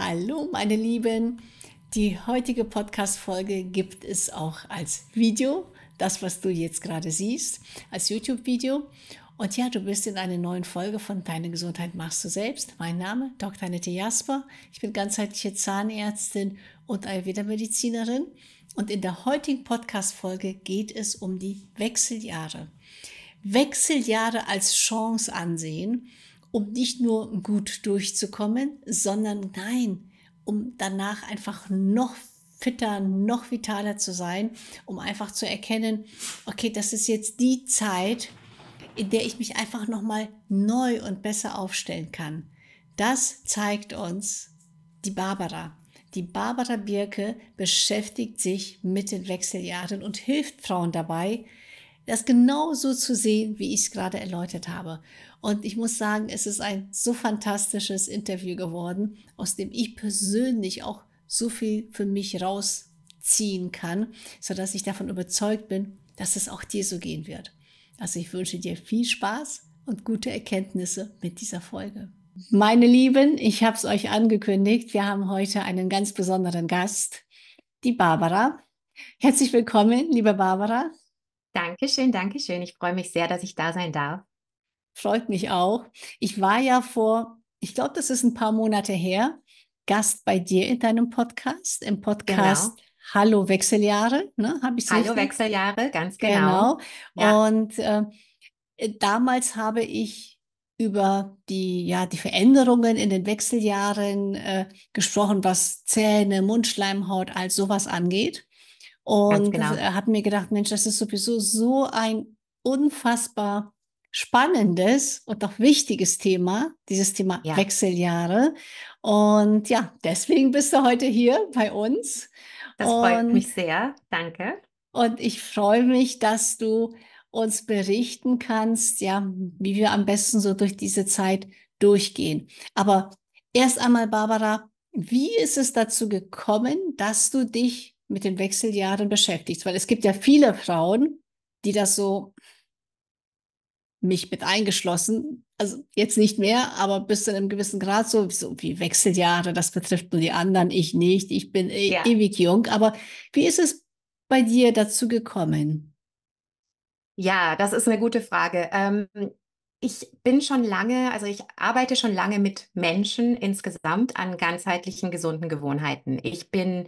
Hallo, meine Lieben. Die heutige Podcast-Folge gibt es auch als Video, das, was du jetzt gerade siehst, als YouTube-Video. Und ja, du bist in einer neuen Folge von Deine Gesundheit machst du selbst. Mein Name Dr. Annette Jasper. Ich bin ganzheitliche Zahnärztin und Ayurveda-Medizinerin. Und in der heutigen Podcast-Folge geht es um die Wechseljahre. Wechseljahre als Chance ansehen um nicht nur gut durchzukommen, sondern nein, um danach einfach noch fitter, noch vitaler zu sein, um einfach zu erkennen, okay, das ist jetzt die Zeit, in der ich mich einfach noch mal neu und besser aufstellen kann. Das zeigt uns die Barbara. Die Barbara Birke beschäftigt sich mit den Wechseljahren und hilft Frauen dabei, das genau so zu sehen, wie ich es gerade erläutert habe. Und ich muss sagen, es ist ein so fantastisches Interview geworden, aus dem ich persönlich auch so viel für mich rausziehen kann, sodass ich davon überzeugt bin, dass es auch dir so gehen wird. Also ich wünsche dir viel Spaß und gute Erkenntnisse mit dieser Folge. Meine Lieben, ich habe es euch angekündigt. Wir haben heute einen ganz besonderen Gast, die Barbara. Herzlich willkommen, liebe Barbara. Dankeschön, Dankeschön. Ich freue mich sehr, dass ich da sein darf. Freut mich auch. Ich war ja vor, ich glaube, das ist ein paar Monate her, Gast bei dir in deinem Podcast, im Podcast genau. Hallo Wechseljahre, ne? Habe ich Hallo richtig? Wechseljahre, ganz genau. genau. Ja. Und äh, damals habe ich über die ja die Veränderungen in den Wechseljahren äh, gesprochen, was Zähne, Mundschleimhaut, all sowas angeht. Und äh, genau. habe mir gedacht, Mensch, das ist sowieso so ein unfassbar spannendes und auch wichtiges Thema, dieses Thema ja. Wechseljahre. Und ja, deswegen bist du heute hier bei uns. Das und, freut mich sehr. Danke. Und ich freue mich, dass du uns berichten kannst, ja, wie wir am besten so durch diese Zeit durchgehen. Aber erst einmal, Barbara, wie ist es dazu gekommen, dass du dich mit den Wechseljahren beschäftigt, weil es gibt ja viele Frauen, die das so mich mit eingeschlossen, also jetzt nicht mehr, aber bis zu einem gewissen Grad so, so wie Wechseljahre, das betrifft nur die anderen, ich nicht, ich bin e ja. ewig jung, aber wie ist es bei dir dazu gekommen? Ja, das ist eine gute Frage. Ähm, ich bin schon lange, also ich arbeite schon lange mit Menschen insgesamt an ganzheitlichen gesunden Gewohnheiten. Ich bin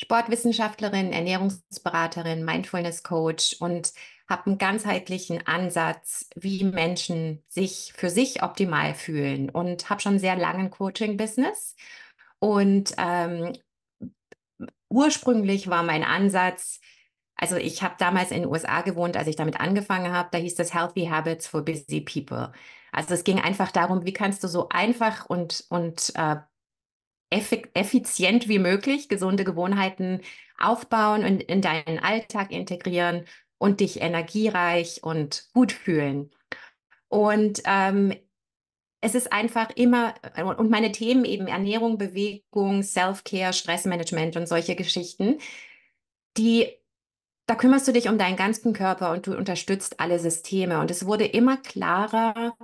Sportwissenschaftlerin, Ernährungsberaterin, Mindfulness Coach und habe einen ganzheitlichen Ansatz, wie Menschen sich für sich optimal fühlen und habe schon sehr langen Coaching-Business. Und ähm, ursprünglich war mein Ansatz, also ich habe damals in den USA gewohnt, als ich damit angefangen habe, da hieß das Healthy Habits for Busy People. Also es ging einfach darum, wie kannst du so einfach und, und äh, effizient wie möglich gesunde Gewohnheiten aufbauen und in deinen Alltag integrieren und dich energiereich und gut fühlen. Und ähm, es ist einfach immer, und meine Themen eben Ernährung, Bewegung, Self-Care, Stressmanagement und solche Geschichten, die, da kümmerst du dich um deinen ganzen Körper und du unterstützt alle Systeme. Und es wurde immer klarer,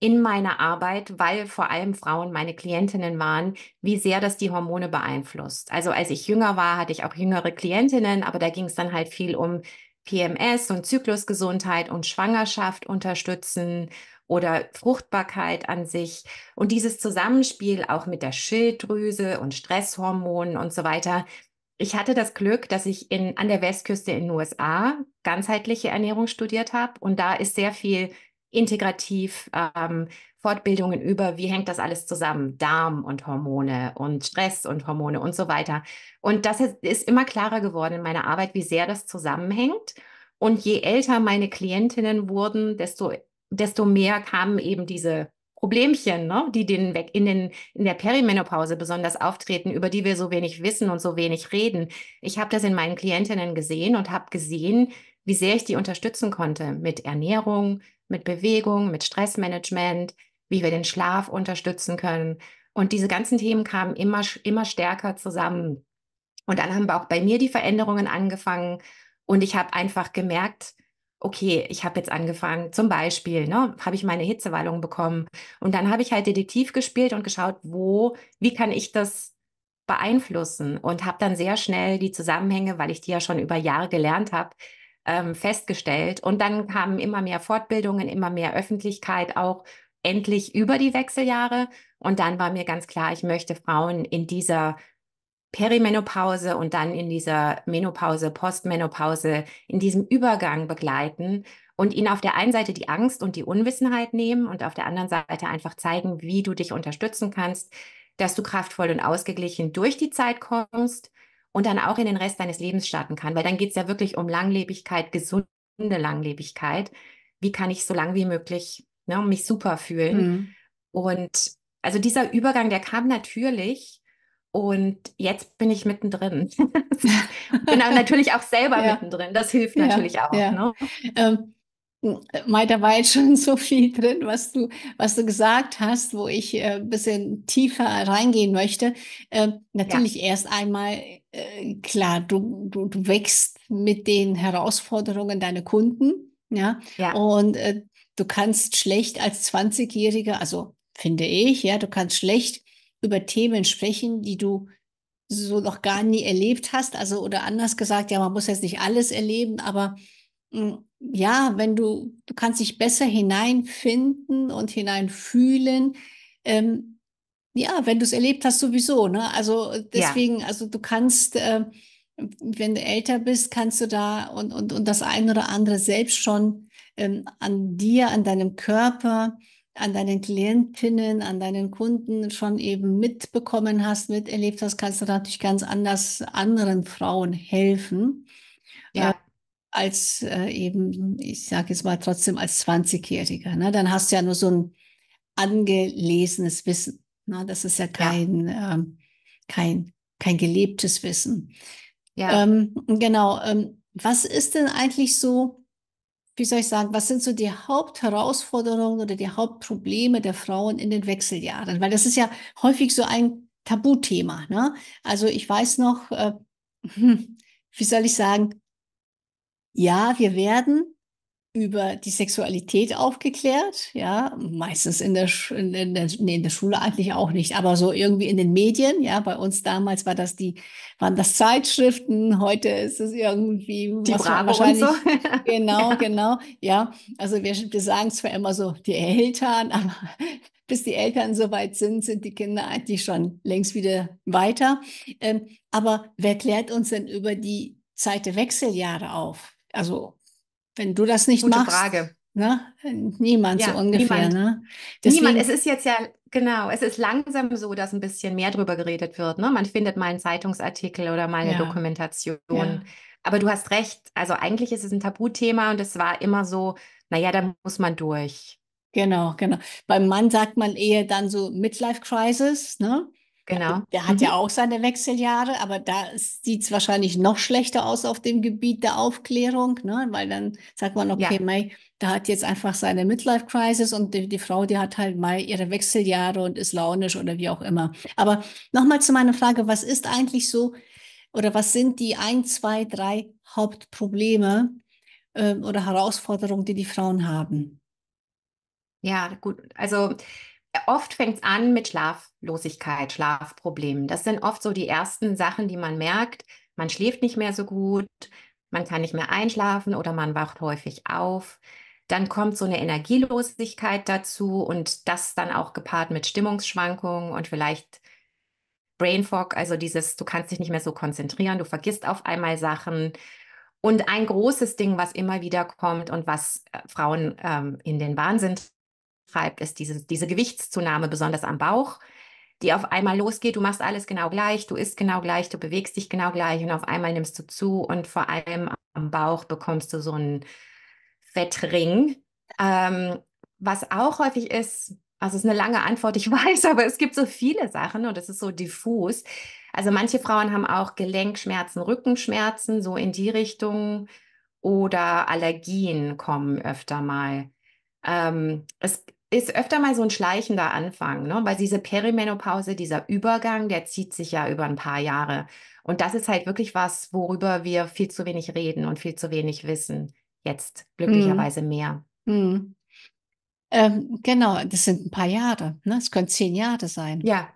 in meiner Arbeit, weil vor allem Frauen meine Klientinnen waren, wie sehr das die Hormone beeinflusst. Also als ich jünger war, hatte ich auch jüngere Klientinnen, aber da ging es dann halt viel um PMS und Zyklusgesundheit und Schwangerschaft unterstützen oder Fruchtbarkeit an sich. Und dieses Zusammenspiel auch mit der Schilddrüse und Stresshormonen und so weiter. Ich hatte das Glück, dass ich in, an der Westküste in den USA ganzheitliche Ernährung studiert habe. Und da ist sehr viel integrativ ähm, Fortbildungen über, wie hängt das alles zusammen, Darm und Hormone und Stress und Hormone und so weiter. Und das ist immer klarer geworden in meiner Arbeit, wie sehr das zusammenhängt. Und je älter meine Klientinnen wurden, desto, desto mehr kamen eben diese Problemchen, ne, die den weg in, den, in der Perimenopause besonders auftreten, über die wir so wenig wissen und so wenig reden. Ich habe das in meinen Klientinnen gesehen und habe gesehen, wie sehr ich die unterstützen konnte mit Ernährung, mit Bewegung, mit Stressmanagement, wie wir den Schlaf unterstützen können. Und diese ganzen Themen kamen immer, immer stärker zusammen. Und dann haben auch bei mir die Veränderungen angefangen. Und ich habe einfach gemerkt, okay, ich habe jetzt angefangen, zum Beispiel, ne, habe ich meine Hitzewallung bekommen. Und dann habe ich halt Detektiv gespielt und geschaut, wo, wie kann ich das beeinflussen und habe dann sehr schnell die Zusammenhänge, weil ich die ja schon über Jahre gelernt habe, ähm, festgestellt. Und dann kamen immer mehr Fortbildungen, immer mehr Öffentlichkeit auch endlich über die Wechseljahre. Und dann war mir ganz klar, ich möchte Frauen in dieser Perimenopause und dann in dieser Menopause, Postmenopause, in diesem Übergang begleiten und ihnen auf der einen Seite die Angst und die Unwissenheit nehmen und auf der anderen Seite einfach zeigen, wie du dich unterstützen kannst, dass du kraftvoll und ausgeglichen durch die Zeit kommst und dann auch in den Rest deines Lebens starten kann, weil dann geht es ja wirklich um Langlebigkeit, gesunde Langlebigkeit. Wie kann ich so lang wie möglich ne, mich super fühlen? Mhm. Und also dieser Übergang, der kam natürlich und jetzt bin ich mittendrin. bin genau, natürlich auch selber ja. mittendrin. Das hilft natürlich ja, auch. Ja. Ne? Ähm, Meiter war jetzt schon so viel drin, was du, was du gesagt hast, wo ich äh, ein bisschen tiefer reingehen möchte. Äh, natürlich ja. erst einmal, äh, klar, du, du, du wächst mit den Herausforderungen deiner Kunden. Ja, ja. und äh, du kannst schlecht als 20-Jährige, also finde ich, ja, du kannst schlecht über Themen sprechen, die du so noch gar nie erlebt hast. Also, oder anders gesagt, ja, man muss jetzt nicht alles erleben, aber hm, ja, wenn du, du kannst dich besser hineinfinden und hineinfühlen. Ähm, ja, wenn du es erlebt hast, sowieso. Ne? Also äh, deswegen, ja. also du kannst, äh, wenn du älter bist, kannst du da und, und, und das eine oder andere selbst schon ähm, an dir, an deinem Körper, an deinen Klientinnen, an deinen Kunden schon eben mitbekommen hast, miterlebt hast, kannst du natürlich ganz anders anderen Frauen helfen. Ja. Äh, als äh, eben, ich sage jetzt mal trotzdem als 20-Jähriger. Ne? Dann hast du ja nur so ein angelesenes Wissen. Ne? Das ist ja kein, ja. Ähm, kein, kein gelebtes Wissen. Ja. Ähm, genau. Ähm, was ist denn eigentlich so, wie soll ich sagen, was sind so die Hauptherausforderungen oder die Hauptprobleme der Frauen in den Wechseljahren? Weil das ist ja häufig so ein Tabuthema. Ne? Also ich weiß noch, äh, wie soll ich sagen, ja, wir werden über die Sexualität aufgeklärt, ja, meistens in der, in der, nee, in der Schule eigentlich auch nicht, aber so irgendwie in den Medien, ja, bei uns damals war das die, waren das Zeitschriften, heute ist es irgendwie die was Bravo wahrscheinlich, so. genau, ja. genau, ja, also wir, wir sagen zwar immer so die Eltern, aber bis die Eltern soweit sind, sind die Kinder eigentlich schon längst wieder weiter, ähm, aber wer klärt uns denn über die Zeit der Wechseljahre auf? Also, wenn du das nicht Gute machst. Frage. Ne? Niemand ja, so ungefähr. Niemand. Ne? Deswegen, niemand. Es ist jetzt ja, genau, es ist langsam so, dass ein bisschen mehr drüber geredet wird. Ne? Man findet mal einen Zeitungsartikel oder mal eine ja. Dokumentation. Ja. Aber du hast recht, also eigentlich ist es ein Tabuthema und es war immer so, naja, da muss man durch. Genau, genau. Beim Mann sagt man eher dann so Midlife Crisis, ne? Genau. Der hat mhm. ja auch seine Wechseljahre, aber da sieht es wahrscheinlich noch schlechter aus auf dem Gebiet der Aufklärung, ne? weil dann sagt man, okay, ja. Mai, da hat jetzt einfach seine Midlife-Crisis und die, die, Frau, die hat halt Mai ihre Wechseljahre und ist launisch oder wie auch immer. Aber nochmal zu meiner Frage, was ist eigentlich so oder was sind die ein, zwei, drei Hauptprobleme äh, oder Herausforderungen, die die Frauen haben? Ja, gut. Also Oft fängt es an mit Schlaflosigkeit, Schlafproblemen. Das sind oft so die ersten Sachen, die man merkt. Man schläft nicht mehr so gut, man kann nicht mehr einschlafen oder man wacht häufig auf. Dann kommt so eine Energielosigkeit dazu und das dann auch gepaart mit Stimmungsschwankungen und vielleicht Brain Fog, also dieses, du kannst dich nicht mehr so konzentrieren, du vergisst auf einmal Sachen. Und ein großes Ding, was immer wieder kommt und was äh, Frauen ähm, in den Wahnsinn treibt, ist diese, diese Gewichtszunahme, besonders am Bauch, die auf einmal losgeht. Du machst alles genau gleich, du isst genau gleich, du bewegst dich genau gleich und auf einmal nimmst du zu und vor allem am Bauch bekommst du so einen Fettring. Ähm, was auch häufig ist, also es ist eine lange Antwort, ich weiß, aber es gibt so viele Sachen und es ist so diffus. Also manche Frauen haben auch Gelenkschmerzen, Rückenschmerzen, so in die Richtung oder Allergien kommen öfter mal. Ähm, es, ist öfter mal so ein schleichender Anfang, ne? weil diese Perimenopause, dieser Übergang, der zieht sich ja über ein paar Jahre. Und das ist halt wirklich was, worüber wir viel zu wenig reden und viel zu wenig wissen. Jetzt mhm. glücklicherweise mhm. mehr. Mhm. Ähm, genau, das sind ein paar Jahre. Ne? Es können zehn Jahre sein. Ja,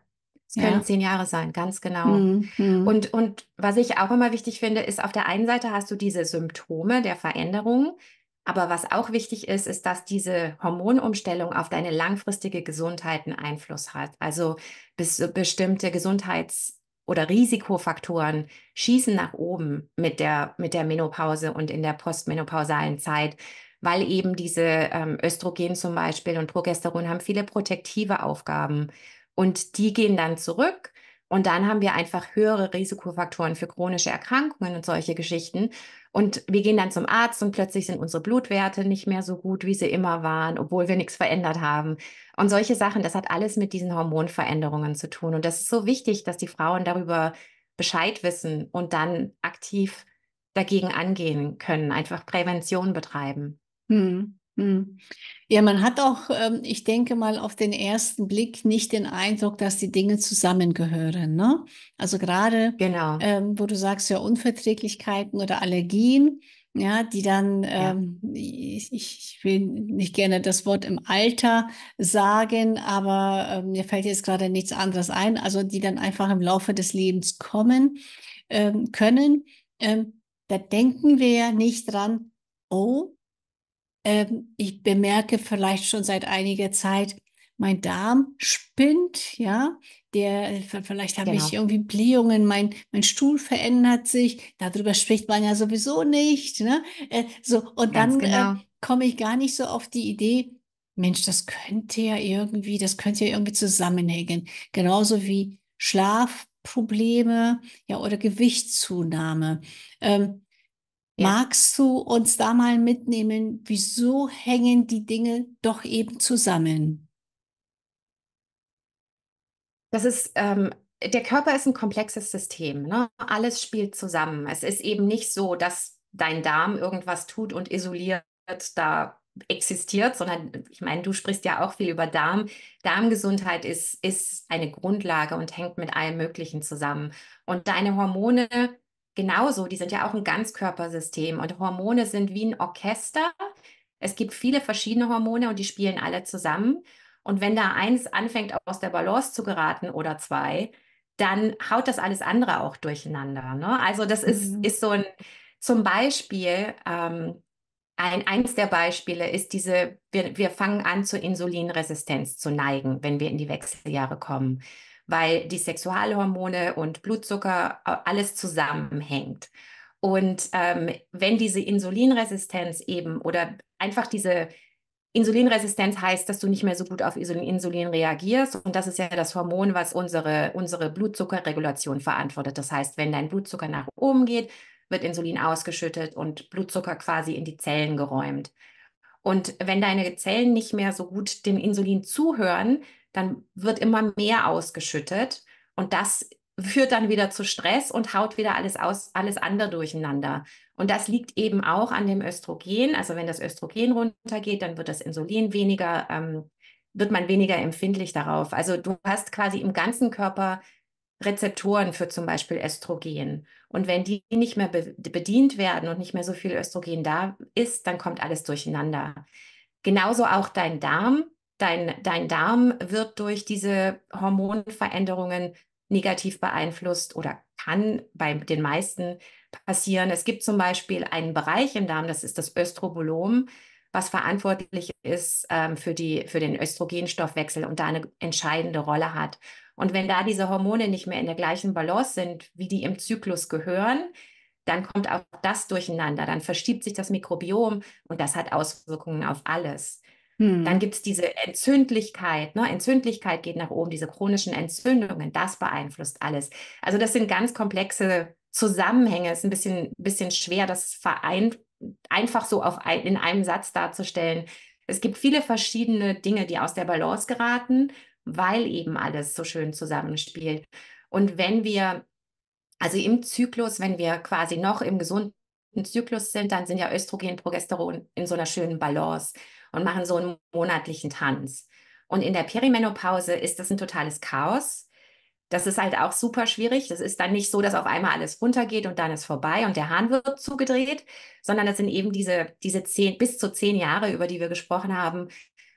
es können ja. zehn Jahre sein, ganz genau. Mhm. mhm. Und, und was ich auch immer wichtig finde, ist, auf der einen Seite hast du diese Symptome der Veränderung, aber was auch wichtig ist, ist, dass diese Hormonumstellung auf deine langfristige Gesundheit einen Einfluss hat. Also bis, äh, bestimmte Gesundheits- oder Risikofaktoren schießen nach oben mit der, mit der Menopause und in der postmenopausalen Zeit, weil eben diese ähm, Östrogen zum Beispiel und Progesteron haben viele protektive Aufgaben und die gehen dann zurück. Und dann haben wir einfach höhere Risikofaktoren für chronische Erkrankungen und solche Geschichten. Und wir gehen dann zum Arzt und plötzlich sind unsere Blutwerte nicht mehr so gut, wie sie immer waren, obwohl wir nichts verändert haben. Und solche Sachen, das hat alles mit diesen Hormonveränderungen zu tun. Und das ist so wichtig, dass die Frauen darüber Bescheid wissen und dann aktiv dagegen angehen können, einfach Prävention betreiben. Hm. Hm. Ja, man hat auch, ähm, ich denke mal, auf den ersten Blick nicht den Eindruck, dass die Dinge zusammengehören. Ne? Also gerade, genau. Ähm, wo du sagst, ja, Unverträglichkeiten oder Allergien, ja, die dann, ja. Ähm, ich, ich, will nicht gerne das Wort im Alter sagen, aber äh, mir fällt jetzt gerade nichts anderes ein, also die dann einfach im Laufe des Lebens kommen ähm, können. Ähm, da denken wir ja nicht dran, oh, ähm, ich bemerke vielleicht schon seit einiger Zeit, mein Darm spinnt, ja, der vielleicht habe genau. ich irgendwie Blähungen, mein mein Stuhl verändert sich, darüber spricht man ja sowieso nicht, ne? Äh, so und Ganz dann äh, genau. äh, komme ich gar nicht so auf die Idee, Mensch, das könnte ja irgendwie, das könnte ja irgendwie zusammenhängen, genauso wie Schlafprobleme, ja oder Gewichtszunahme. Ähm, ja. Magst du uns da mal mitnehmen, wieso hängen die Dinge doch eben zusammen? Das ist ähm, der Körper ist ein komplexes System. Ne? Alles spielt zusammen. Es ist eben nicht so, dass dein Darm irgendwas tut und isoliert da existiert, sondern ich meine, du sprichst ja auch viel über Darm. Darmgesundheit ist, ist eine Grundlage und hängt mit allem Möglichen zusammen. Und deine Hormone genauso, die sind ja auch ein Ganzkörpersystem und Hormone sind wie ein Orchester. Es gibt viele verschiedene Hormone und die spielen alle zusammen. Und wenn da eins anfängt, aus der Balance zu geraten oder zwei, dann haut das alles andere auch durcheinander. Ne? Also das ist, mhm. ist so ein, zum Beispiel, ähm, ein, eins der Beispiele ist diese, wir, wir fangen an zur Insulinresistenz zu neigen, wenn wir in die Wechseljahre kommen weil die Sexualhormone und Blutzucker äh, alles zusammenhängt. Und ähm, wenn diese Insulinresistenz eben oder einfach diese Insulinresistenz heißt, dass du nicht mehr so gut auf Insulin reagierst. Und das ist ja das Hormon, was unsere, unsere Blutzuckerregulation verantwortet. Das heißt, wenn dein Blutzucker nach oben geht, wird Insulin ausgeschüttet und Blutzucker quasi in die Zellen geräumt. Und wenn deine Zellen nicht mehr so gut dem Insulin zuhören, dann wird immer mehr ausgeschüttet und das führt dann wieder zu Stress und haut wieder alles aus, alles andere durcheinander. Und das liegt eben auch an dem Östrogen. Also wenn das Östrogen runtergeht, dann wird das Insulin weniger, ähm, wird man weniger empfindlich darauf. Also du hast quasi im ganzen Körper Rezeptoren für zum Beispiel Östrogen. Und wenn die nicht mehr bedient werden und nicht mehr so viel Östrogen da ist, dann kommt alles durcheinander. Genauso auch dein Darm dein, dein Darm wird durch diese Hormonveränderungen negativ beeinflusst oder kann bei den meisten passieren. Es gibt zum Beispiel einen Bereich im Darm, das ist das Östrobolom, was verantwortlich ist ähm, für, die, für den Östrogenstoffwechsel und da eine entscheidende Rolle hat. Und wenn da diese Hormone nicht mehr in der gleichen Balance sind, wie die im Zyklus gehören, dann kommt auch das durcheinander, dann verschiebt sich das Mikrobiom und das hat Auswirkungen auf alles. Hm. Dann gibt es diese Entzündlichkeit. Ne? Entzündlichkeit geht nach oben, diese chronischen Entzündungen, das beeinflusst alles. Also das sind ganz komplexe Zusammenhänge. Es ist ein bisschen, bisschen schwer, das verein, einfach so auf ein, in einem Satz darzustellen. Es gibt viele verschiedene Dinge, die aus der Balance geraten, weil eben alles so schön zusammenspielt. Und wenn wir, also im Zyklus, wenn wir quasi noch im gesunden Zyklus sind, dann sind ja Östrogen, Progesteron in so einer schönen Balance und machen so einen monatlichen Tanz. Und in der Perimenopause ist das ein totales Chaos. Das ist halt auch super schwierig. Das ist dann nicht so, dass auf einmal alles runtergeht und dann ist vorbei und der Hahn wird zugedreht, sondern das sind eben diese, diese zehn, bis zu zehn Jahre, über die wir gesprochen haben,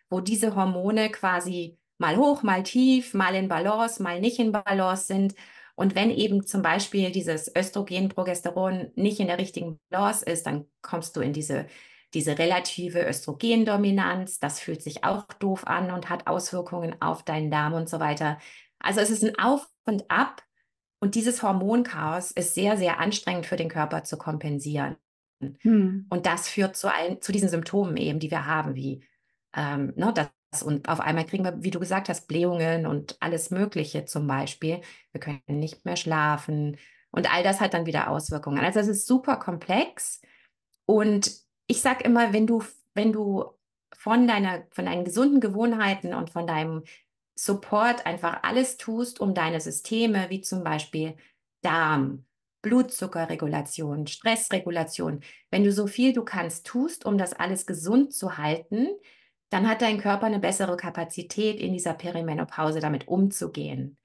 wo diese Hormone quasi mal hoch, mal tief, mal in Balance, mal nicht in Balance sind. Und wenn eben zum Beispiel dieses Östrogen, Progesteron nicht in der richtigen Balance ist, dann kommst du in diese diese relative Östrogendominanz, das fühlt sich auch doof an und hat Auswirkungen auf deinen Darm und so weiter. Also es ist ein Auf und Ab und dieses Hormonchaos ist sehr, sehr anstrengend für den Körper zu kompensieren. Hm. Und das führt zu, ein, zu diesen Symptomen eben, die wir haben, wie ähm, ne, das und auf einmal kriegen wir, wie du gesagt hast, Blähungen und alles Mögliche zum Beispiel. Wir können nicht mehr schlafen und all das hat dann wieder Auswirkungen. Also es ist super komplex und ich sage immer, wenn du, wenn du von, deiner, von deinen gesunden Gewohnheiten und von deinem Support einfach alles tust, um deine Systeme, wie zum Beispiel Darm, Blutzuckerregulation, Stressregulation, wenn du so viel du kannst tust, um das alles gesund zu halten, dann hat dein Körper eine bessere Kapazität, in dieser Perimenopause damit umzugehen.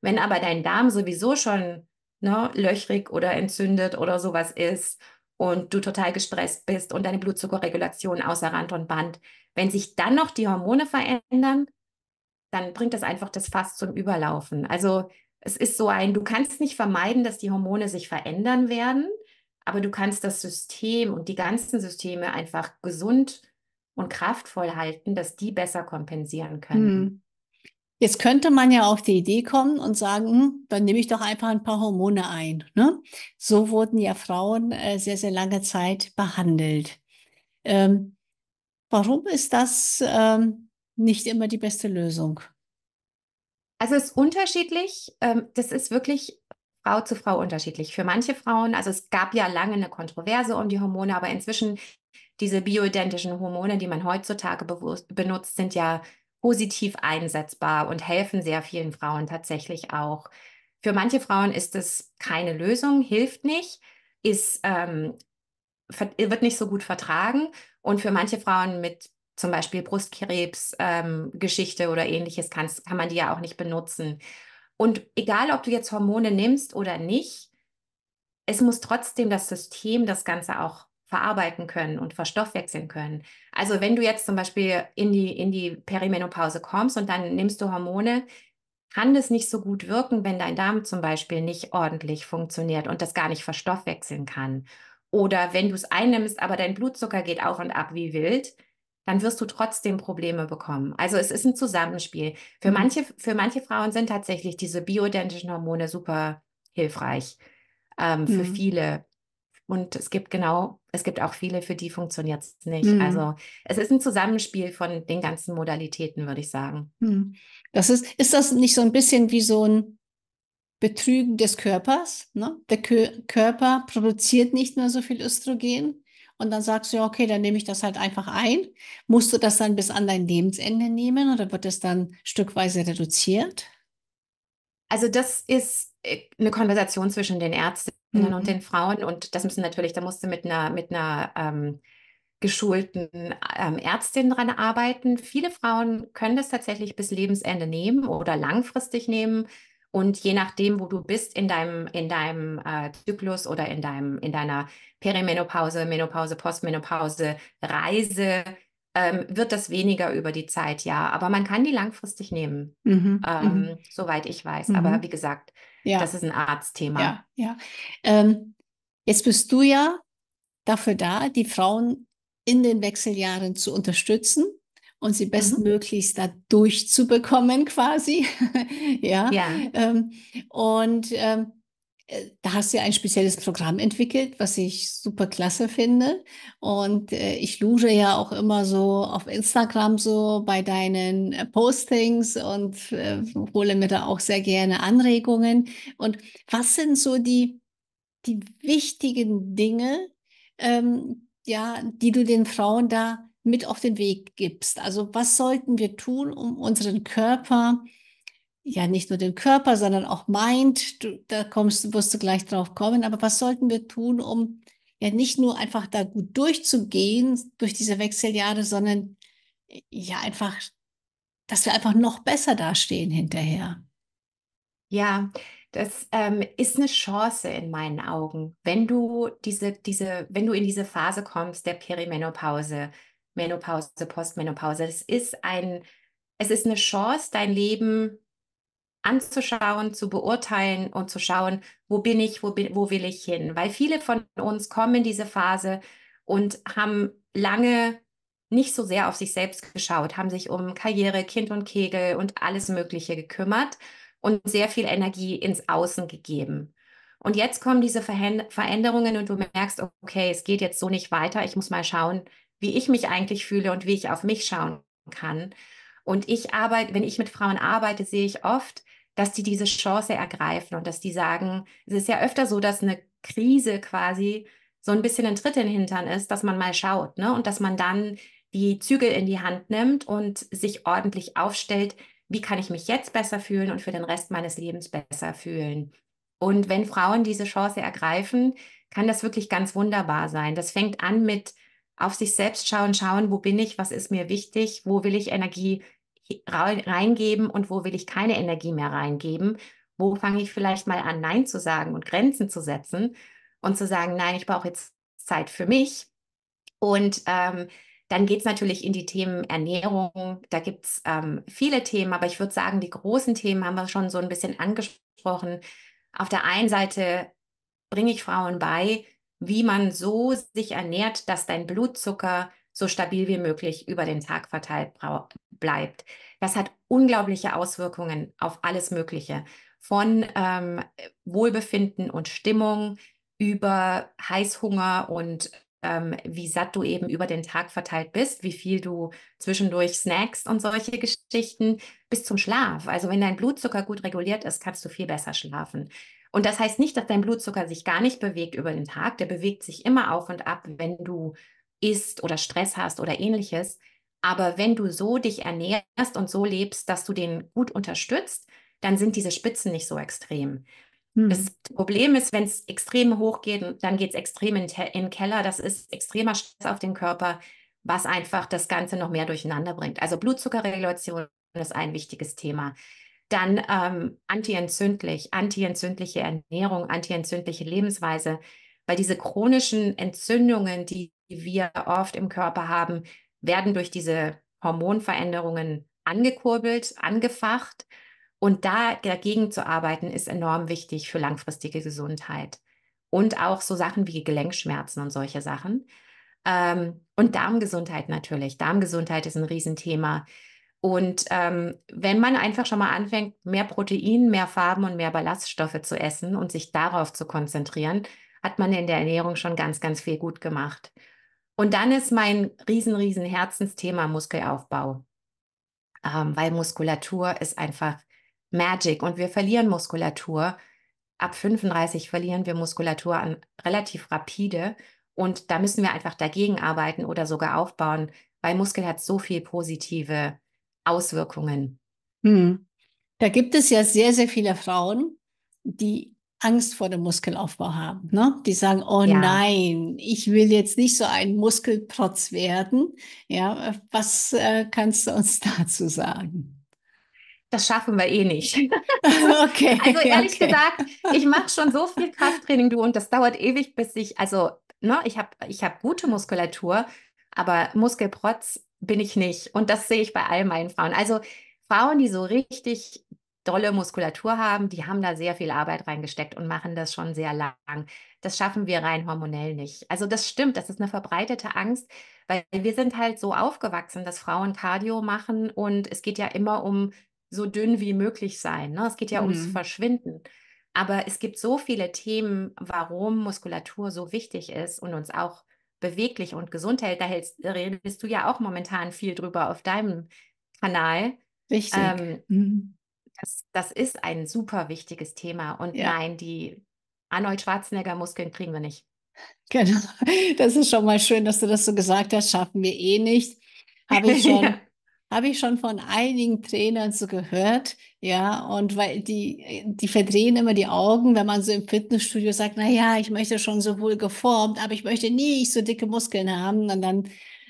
Wenn aber dein Darm sowieso schon ne, löchrig oder entzündet oder sowas ist und du total gestresst bist und deine Blutzuckerregulation außer Rand und Band. Wenn sich dann noch die Hormone verändern, dann bringt das einfach das Fass zum Überlaufen. Also es ist so ein, du kannst nicht vermeiden, dass die Hormone sich verändern werden, aber du kannst das System und die ganzen Systeme einfach gesund und kraftvoll halten, dass die besser kompensieren können. Hm. Jetzt könnte man ja auf die Idee kommen und sagen, hm, dann nehme ich doch einfach ein paar Hormone ein. Ne? So wurden ja Frauen äh, sehr, sehr lange Zeit behandelt. Ähm, warum ist das ähm, nicht immer die beste Lösung? Also es ist unterschiedlich. Ähm, das ist wirklich Frau zu Frau unterschiedlich. Für manche Frauen, also es gab ja lange eine Kontroverse um die Hormone, aber inzwischen diese bioidentischen Hormone, die man heutzutage benutzt, sind ja positiv einsetzbar und helfen sehr vielen Frauen tatsächlich auch. Für manche Frauen ist es keine Lösung, hilft nicht, ist, ähm, wird nicht so gut vertragen. Und für manche Frauen mit zum Beispiel Brustkrebsgeschichte ähm, oder ähnliches kann man die ja auch nicht benutzen. Und egal, ob du jetzt Hormone nimmst oder nicht, es muss trotzdem das System das Ganze auch verarbeiten können und verstoffwechseln können. Also wenn du jetzt zum Beispiel in die, in die Perimenopause kommst und dann nimmst du Hormone, kann das nicht so gut wirken, wenn dein Darm zum Beispiel nicht ordentlich funktioniert und das gar nicht verstoffwechseln kann. Oder wenn du es einnimmst, aber dein Blutzucker geht auf und ab wie wild, dann wirst du trotzdem Probleme bekommen. Also es ist ein Zusammenspiel. Für mhm. manche, für manche Frauen sind tatsächlich diese bioidentischen Hormone super hilfreich. Ähm, mhm. Für viele und es gibt genau, es gibt auch viele, für die funktioniert es nicht. Mhm. Also es ist ein Zusammenspiel von den ganzen Modalitäten, würde ich sagen. Mhm. Das ist, ist das nicht so ein bisschen wie so ein Betrügen des Körpers? Ne? Der Kö Körper produziert nicht mehr so viel Östrogen. Und dann sagst du, ja, okay, dann nehme ich das halt einfach ein. Musst du das dann bis an dein Lebensende nehmen oder wird es dann stückweise reduziert? Also das ist äh, eine Konversation zwischen den Ärztinnen mhm. und den Frauen und das müssen natürlich, da musste mit einer, mit einer ähm, geschulten ähm, Ärztin dran arbeiten. Viele Frauen können das tatsächlich bis Lebensende nehmen oder langfristig nehmen. Und je nachdem, wo du bist in deinem, in deinem äh, Zyklus oder in, deinem, in deiner Perimenopause, Menopause, Postmenopause, Reise, ähm, wird das weniger über die Zeit, ja. Aber man kann die langfristig nehmen, mhm, ähm, mhm. soweit ich weiß. Mhm. Aber wie gesagt, ja. das ist ein Arztthema. Ja, ja. Ähm, jetzt bist du ja dafür da, die Frauen in den Wechseljahren zu unterstützen und sie mhm. bestmöglichst da durchzubekommen quasi. ja. ja. Ähm, und ähm, äh, da hast du ja ein spezielles Programm entwickelt, was ich super klasse finde. Und äh, ich luge ja auch immer so auf Instagram so bei deinen äh, Postings und äh, hole mir da auch sehr gerne Anregungen. Und was sind so die, die wichtigen Dinge, ähm, ja, die du den Frauen da mit auf den Weg gibst? Also was sollten wir tun, um unseren Körper ja nicht nur den Körper, sondern auch Mind. Du, da kommst, wirst du gleich drauf kommen. Aber was sollten wir tun, um ja nicht nur einfach da gut durchzugehen durch diese Wechseljahre, sondern ja einfach, dass wir einfach noch besser dastehen hinterher? Ja, das ähm, ist eine Chance in meinen Augen, wenn du diese, diese, wenn du in diese Phase kommst der Perimenopause, Menopause, Postmenopause. Es ist ein, es ist eine Chance, dein Leben anzuschauen, zu beurteilen und zu schauen, wo bin ich, wo, bin, wo will ich hin. Weil viele von uns kommen in diese Phase und haben lange nicht so sehr auf sich selbst geschaut, haben sich um Karriere, Kind und Kegel und alles Mögliche gekümmert und sehr viel Energie ins Außen gegeben. Und jetzt kommen diese Veränderungen und du merkst, okay, es geht jetzt so nicht weiter. Ich muss mal schauen, wie ich mich eigentlich fühle und wie ich auf mich schauen kann. Und ich arbeite, wenn ich mit Frauen arbeite, sehe ich oft, dass die diese Chance ergreifen und dass die sagen, es ist ja öfter so, dass eine Krise quasi so ein bisschen ein Tritt in den Hintern ist, dass man mal schaut ne? und dass man dann die Zügel in die Hand nimmt und sich ordentlich aufstellt, wie kann ich mich jetzt besser fühlen und für den Rest meines Lebens besser fühlen. Und wenn Frauen diese Chance ergreifen, kann das wirklich ganz wunderbar sein. Das fängt an mit auf sich selbst schauen, schauen, wo bin ich, was ist mir wichtig, wo will ich Energie reingeben und wo will ich keine Energie mehr reingeben, wo fange ich vielleicht mal an, Nein zu sagen und Grenzen zu setzen und zu sagen, nein, ich brauche jetzt Zeit für mich. Und ähm, dann geht es natürlich in die Themen Ernährung. Da gibt es ähm, viele Themen, aber ich würde sagen, die großen Themen haben wir schon so ein bisschen angesprochen. Auf der einen Seite bringe ich Frauen bei, wie man so sich ernährt, dass dein Blutzucker so stabil wie möglich über den Tag verteilt bleibt. Das hat unglaubliche Auswirkungen auf alles Mögliche, von ähm, Wohlbefinden und Stimmung über Heißhunger und ähm, wie satt du eben über den Tag verteilt bist, wie viel du zwischendurch snackst und solche Geschichten, bis zum Schlaf. Also wenn dein Blutzucker gut reguliert ist, kannst du viel besser schlafen. Und das heißt nicht, dass dein Blutzucker sich gar nicht bewegt über den Tag. Der bewegt sich immer auf und ab, wenn du isst oder Stress hast oder ähnliches. Aber wenn du so dich ernährst und so lebst, dass du den gut unterstützt, dann sind diese Spitzen nicht so extrem. Hm. Das Problem ist, wenn es extrem hoch geht, dann geht es extrem in den Keller. Das ist extremer Stress auf den Körper, was einfach das Ganze noch mehr durcheinander bringt. Also Blutzuckerregulation ist ein wichtiges Thema dann ähm, antientzündlich, antientzündliche Ernährung, antientzündliche Lebensweise, weil diese chronischen Entzündungen, die wir oft im Körper haben, werden durch diese Hormonveränderungen angekurbelt, angefacht. Und da dagegen zu arbeiten, ist enorm wichtig für langfristige Gesundheit. Und auch so Sachen wie Gelenkschmerzen und solche Sachen. Ähm, und Darmgesundheit natürlich. Darmgesundheit ist ein Riesenthema. Und ähm, wenn man einfach schon mal anfängt, mehr Protein, mehr Farben und mehr Ballaststoffe zu essen und sich darauf zu konzentrieren, hat man in der Ernährung schon ganz, ganz viel gut gemacht. Und dann ist mein riesen, riesen Herzensthema Muskelaufbau, ähm, weil Muskulatur ist einfach Magic und wir verlieren Muskulatur. Ab 35 verlieren wir Muskulatur an, relativ rapide und da müssen wir einfach dagegen arbeiten oder sogar aufbauen, weil Muskel hat so viel positive Auswirkungen? Hm. Da gibt es ja sehr, sehr viele Frauen, die Angst vor dem Muskelaufbau haben. Ne? Die sagen, oh ja. nein, ich will jetzt nicht so ein Muskelprotz werden. Ja, was äh, kannst du uns dazu sagen? Das schaffen wir eh nicht. okay. Also ehrlich okay. gesagt, ich mache schon so viel Krafttraining, du, und das dauert ewig, bis ich, also, ne, ich habe ich hab gute Muskulatur, aber Muskelprotz bin ich nicht. Und das sehe ich bei all meinen Frauen. Also Frauen, die so richtig dolle Muskulatur haben, die haben da sehr viel Arbeit reingesteckt und machen das schon sehr lang. Das schaffen wir rein hormonell nicht. Also das stimmt, das ist eine verbreitete Angst, weil wir sind halt so aufgewachsen, dass Frauen Cardio machen und es geht ja immer um so dünn wie möglich sein. Ne? Es geht ja mhm. ums Verschwinden. Aber es gibt so viele Themen, warum Muskulatur so wichtig ist und uns auch beweglich und gesund hält. Da hältst, äh, redest du ja auch momentan viel drüber auf deinem Kanal. Richtig. Ähm, mhm. das, das, ist ein super wichtiges Thema. Und ja. nein, die Arnold Schwarzenegger-Muskeln kriegen wir nicht. Genau. Das ist schon mal schön, dass du das so gesagt hast. Schaffen wir eh nicht. Habe ich schon. ja habe ich schon von einigen Trainern so gehört, ja, und weil die, die verdrehen immer die Augen, wenn man so im Fitnessstudio sagt, na ja, ich möchte schon so wohl geformt, aber ich möchte nicht so dicke Muskeln haben und dann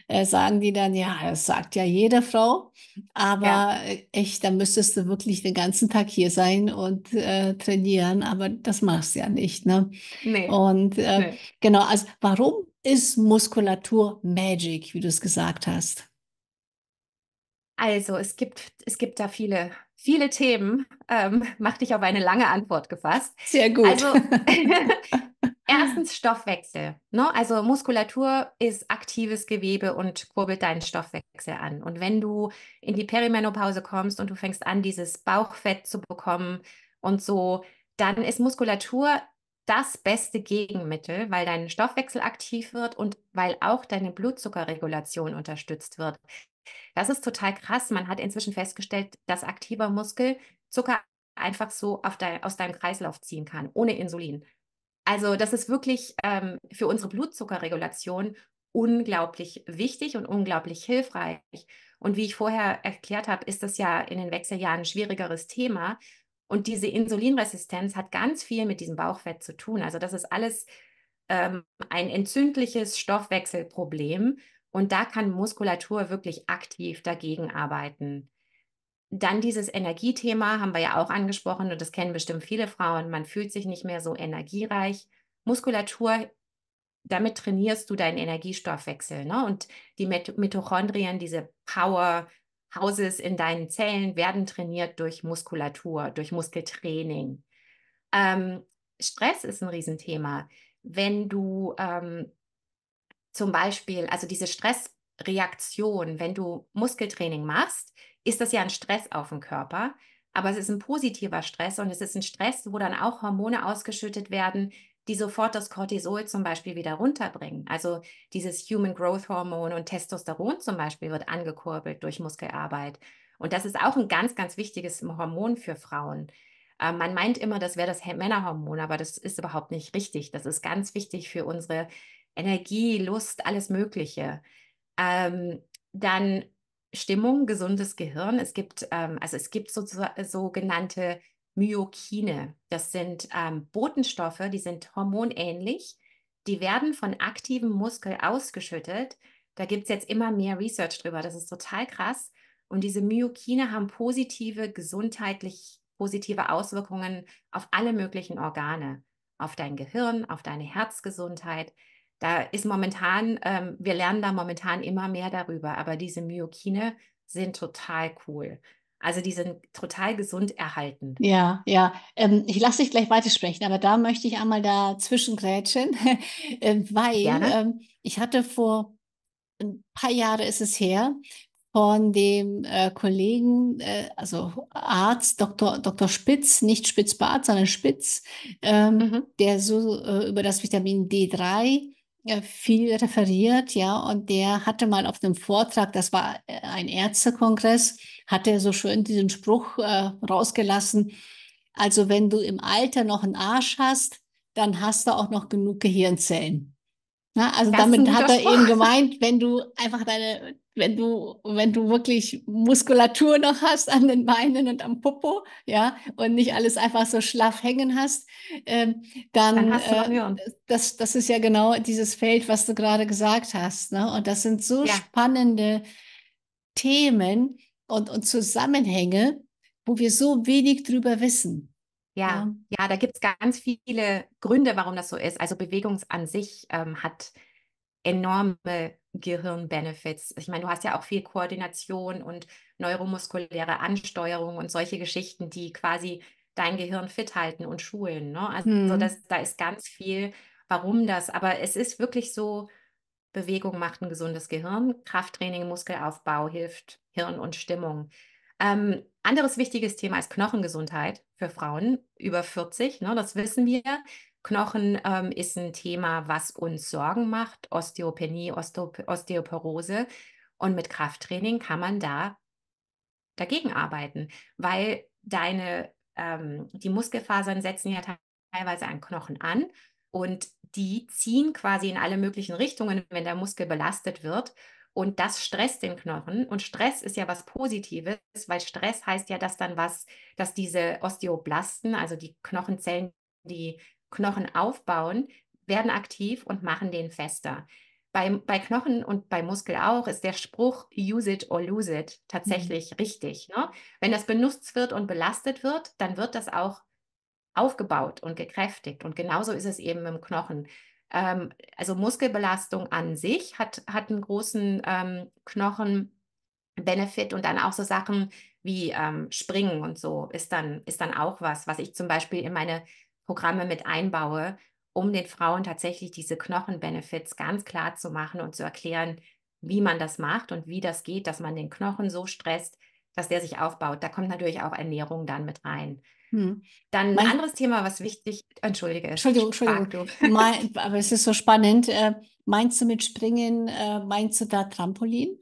äh, sagen die dann, ja, das sagt ja jede Frau, aber ja. echt, da müsstest du wirklich den ganzen Tag hier sein und äh, trainieren, aber das machst du ja nicht, ne? Nee. Und äh, nee. genau, also warum ist Muskulatur Magic, wie du es gesagt hast? Also, es gibt, es gibt da viele, viele Themen. Ähm, mach dich auf eine lange Antwort gefasst. Sehr gut. Also, erstens Stoffwechsel. Ne? Also, Muskulatur ist aktives Gewebe und kurbelt deinen Stoffwechsel an. Und wenn du in die Perimenopause kommst und du fängst an, dieses Bauchfett zu bekommen und so, dann ist Muskulatur das beste Gegenmittel, weil dein Stoffwechsel aktiv wird und weil auch deine Blutzuckerregulation unterstützt wird. Das ist total krass. Man hat inzwischen festgestellt, dass aktiver Muskel Zucker einfach so dein, aus deinem Kreislauf ziehen kann, ohne Insulin. Also das ist wirklich ähm, für unsere Blutzuckerregulation unglaublich wichtig und unglaublich hilfreich. Und wie ich vorher erklärt habe, ist das ja in den Wechseljahren ein schwierigeres Thema. Und diese Insulinresistenz hat ganz viel mit diesem Bauchfett zu tun. Also das ist alles ähm, ein entzündliches Stoffwechselproblem. Und da kann Muskulatur wirklich aktiv dagegen arbeiten. Dann dieses Energiethema haben wir ja auch angesprochen und das kennen bestimmt viele Frauen. Man fühlt sich nicht mehr so energiereich. Muskulatur, damit trainierst du deinen Energiestoffwechsel. Ne? Und die Mitochondrien, diese Power Houses in deinen Zellen werden trainiert durch Muskulatur, durch Muskeltraining. Ähm, Stress ist ein Riesenthema. Wenn du ähm, zum Beispiel, also diese Stressreaktion, wenn du Muskeltraining machst, ist das ja ein Stress auf dem Körper, aber es ist ein positiver Stress und es ist ein Stress, wo dann auch Hormone ausgeschüttet werden, die sofort das Cortisol zum Beispiel wieder runterbringen. Also dieses Human Growth Hormon und Testosteron zum Beispiel wird angekurbelt durch Muskelarbeit. Und das ist auch ein ganz, ganz wichtiges Hormon für Frauen. Äh, man meint immer, das wäre das Männerhormon, aber das ist überhaupt nicht richtig. Das ist ganz wichtig für unsere Energie, Lust, alles Mögliche. Ähm, dann Stimmung, gesundes Gehirn. Es gibt, ähm, also es gibt so, so, sogenannte Myokine. Das sind ähm, Botenstoffe, die sind hormonähnlich. Die werden von aktivem Muskel ausgeschüttet. Da gibt es jetzt immer mehr Research drüber. Das ist total krass. Und diese Myokine haben positive, gesundheitlich positive Auswirkungen auf alle möglichen Organe, auf dein Gehirn, auf deine Herzgesundheit. Da ist momentan, ähm, wir lernen da momentan immer mehr darüber, aber diese Myokine sind total cool. Also die sind total gesund erhalten. Ja, ja. Ähm, ich lasse dich gleich weitersprechen, aber da möchte ich einmal dazwischen grätschen, äh, weil ähm, ich hatte vor ein paar Jahren ist es her, von dem äh, Kollegen, äh, also Arzt, Dr. Dr. Spitz, nicht Spitzbart, sondern Spitz, ähm, mhm. der so äh, über das Vitamin D3 viel referiert, ja, und der hatte mal auf einem Vortrag, das war äh, ein Ärztekongress, hat er so schön diesen Spruch äh, rausgelassen. Also wenn du im Alter noch einen Arsch hast, dann hast du auch noch genug Gehirnzellen. Na, ne? also damit hat er eben gemeint, wenn du einfach deine, wenn du, wenn du wirklich Muskulatur noch hast an den Beinen und am Popo, ja, und nicht alles einfach so schlaff hängen hast, äh, dann, dann hast äh, das, das ist ja genau dieses Feld, was du gerade gesagt hast. Ne? Und das sind so ja. spannende Themen und, und Zusammenhänge, wo wir so wenig drüber wissen. Ja, ja, da gibt es ganz viele Gründe, warum das so ist. Also Bewegung an sich ähm, hat enorme Gehirnbenefits. Ich meine, du hast ja auch viel Koordination und neuromuskuläre Ansteuerung und solche Geschichten, die quasi dein Gehirn fit halten und schulen. Ne? Also mhm. das, da ist ganz viel, warum das. Aber es ist wirklich so, Bewegung macht ein gesundes Gehirn, Krafttraining, Muskelaufbau hilft Hirn und Stimmung. Ähm, anderes wichtiges Thema ist Knochengesundheit für Frauen über 40. Ne, das wissen wir. Knochen ähm, ist ein Thema, was uns Sorgen macht. Osteopenie, Osteop Osteoporose. Und mit Krafttraining kann man da dagegen arbeiten, weil deine, ähm, die Muskelfasern setzen ja teilweise an Knochen an und die ziehen quasi in alle möglichen Richtungen, wenn der Muskel belastet wird. Und das stresst den Knochen. Und Stress ist ja was Positives, weil Stress heißt ja, dass dann was, dass diese Osteoblasten, also die Knochenzellen, die Knochen aufbauen, werden aktiv und machen den fester. Bei, bei Knochen und bei Muskel auch ist der Spruch use it or lose it mhm. tatsächlich mhm. richtig. Ne? Wenn das benutzt wird und belastet wird, dann wird das auch aufgebaut und gekräftigt. Und genauso ist es eben im Knochen ähm, also Muskelbelastung an sich hat, hat einen großen ähm, Knochenbenefit und dann auch so Sachen wie ähm, Springen und so ist dann, ist dann auch was, was ich zum Beispiel in meine Programme mit einbaue, um den Frauen tatsächlich diese Knochenbenefits ganz klar zu machen und zu erklären, wie man das macht und wie das geht, dass man den Knochen so stresst, dass der sich aufbaut. Da kommt natürlich auch Ernährung dann mit rein. Hm. Dann ein anderes Thema, was wichtig, entschuldige. Entschuldigung, Entschuldigung. Mein, aber es ist so spannend. Äh, meinst du mit Springen, äh, meinst du da Trampolin?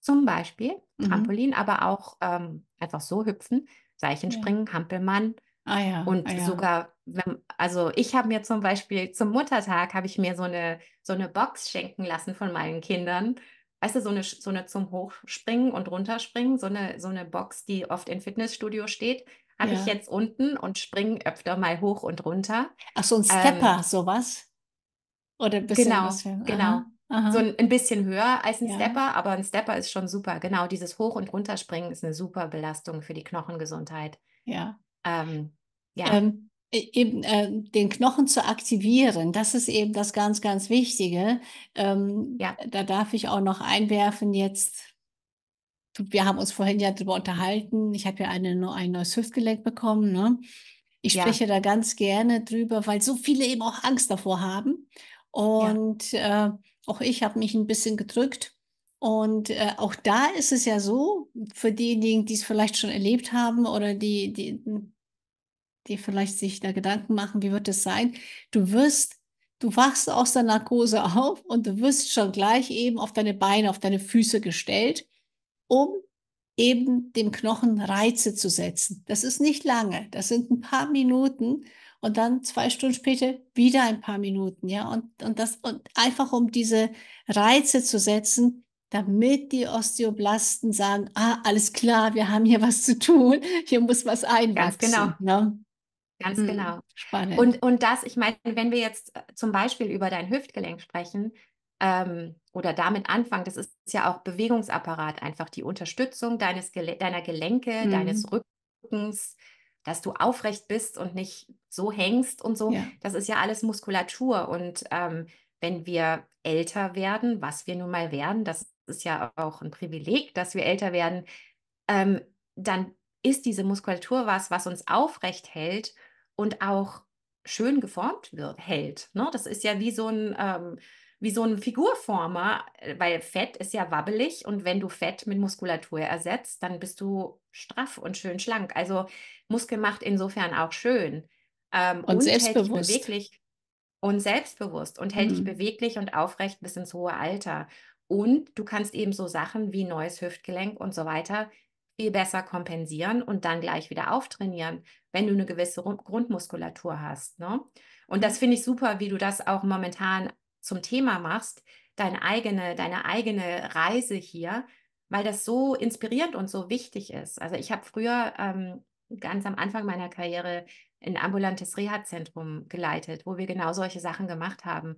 Zum Beispiel mhm. Trampolin, mhm. aber auch ähm, einfach so hüpfen, Seichenspringen, ja. Hampelmann. Ah ja, und ah ja. sogar, wenn, also ich habe mir zum Beispiel zum Muttertag habe ich mir so eine, so eine Box schenken lassen von meinen Kindern weißt du, so eine, so eine zum Hochspringen und Runterspringen, so eine, so eine Box, die oft in Fitnessstudio steht, habe ja. ich jetzt unten und springe öfter mal hoch und runter. Ach, so ein ähm, Stepper, ähm, sowas? Oder ein bisschen Genau, was für, genau. Aha. So ein, ein, bisschen höher als ein ja. Stepper, aber ein Stepper ist schon super. Genau, dieses Hoch- und Runterspringen ist eine super Belastung für die Knochengesundheit. Ja. Ähm, ja. Ähm, e, eben äh, den Knochen zu aktivieren, das ist eben das ganz, ganz Wichtige. Ähm, ja. Da darf ich auch noch einwerfen jetzt wir haben uns vorhin ja darüber unterhalten, ich habe ja eine, ein neues Hüftgelenk bekommen. Ne? Ich ja. spreche da ganz gerne drüber, weil so viele eben auch Angst davor haben. Und ja. äh, auch ich habe mich ein bisschen gedrückt. Und äh, auch da ist es ja so, für diejenigen, die es vielleicht schon erlebt haben oder die, die, die vielleicht sich da Gedanken machen, wie wird es sein, du wirst du wachst aus der Narkose auf und du wirst schon gleich eben auf deine Beine, auf deine Füße gestellt um eben dem Knochen Reize zu setzen. Das ist nicht lange, das sind ein paar Minuten und dann zwei Stunden später wieder ein paar Minuten, ja, und, und das, und einfach um diese Reize zu setzen, damit die Osteoblasten sagen, ah, alles klar, wir haben hier was zu tun, hier muss was einwachsen. Ganz genau. Ne? Ganz hm, genau. Spannend. Und, und das, ich meine, wenn wir jetzt äh, zum Beispiel über dein Hüftgelenk sprechen, ähm, oder damit anfangen, das ist ja auch Bewegungsapparat, einfach die Unterstützung deines Gele deiner Gelenke, mhm. deines Rückens, dass du aufrecht bist und nicht so hängst und so. Ja. Das ist ja alles Muskulatur. Und ähm, wenn wir älter werden, was wir nun mal werden, das ist ja auch ein Privileg, dass wir älter werden, ähm, dann ist diese Muskulatur was, was uns aufrecht hält und auch schön geformt wird, hält. Ne? Das ist ja wie so ein ähm, wie so ein Figurformer, äh, weil Fett ist ja wabbelig und wenn du Fett mit Muskulatur ersetzt, dann bist du straff und schön schlank. Also Muskel macht insofern auch schön. Ähm, und, und, selbstbewusst. Hält dich beweglich und selbstbewusst und hält mhm. dich beweglich und aufrecht bis ins hohe Alter. Und du kannst eben so Sachen wie neues Hüftgelenk und so weiter viel besser kompensieren und dann gleich wieder auftrainieren, wenn du eine gewisse Grundmuskulatur hast. Ne? Und das mhm. finde ich super, wie du das auch momentan zum Thema machst, deine eigene, deine eigene Reise hier, weil das so inspirierend und so wichtig ist. Also ich habe früher ähm, ganz am Anfang meiner Karriere ein ambulantes Reha-Zentrum geleitet, wo wir genau solche Sachen gemacht haben.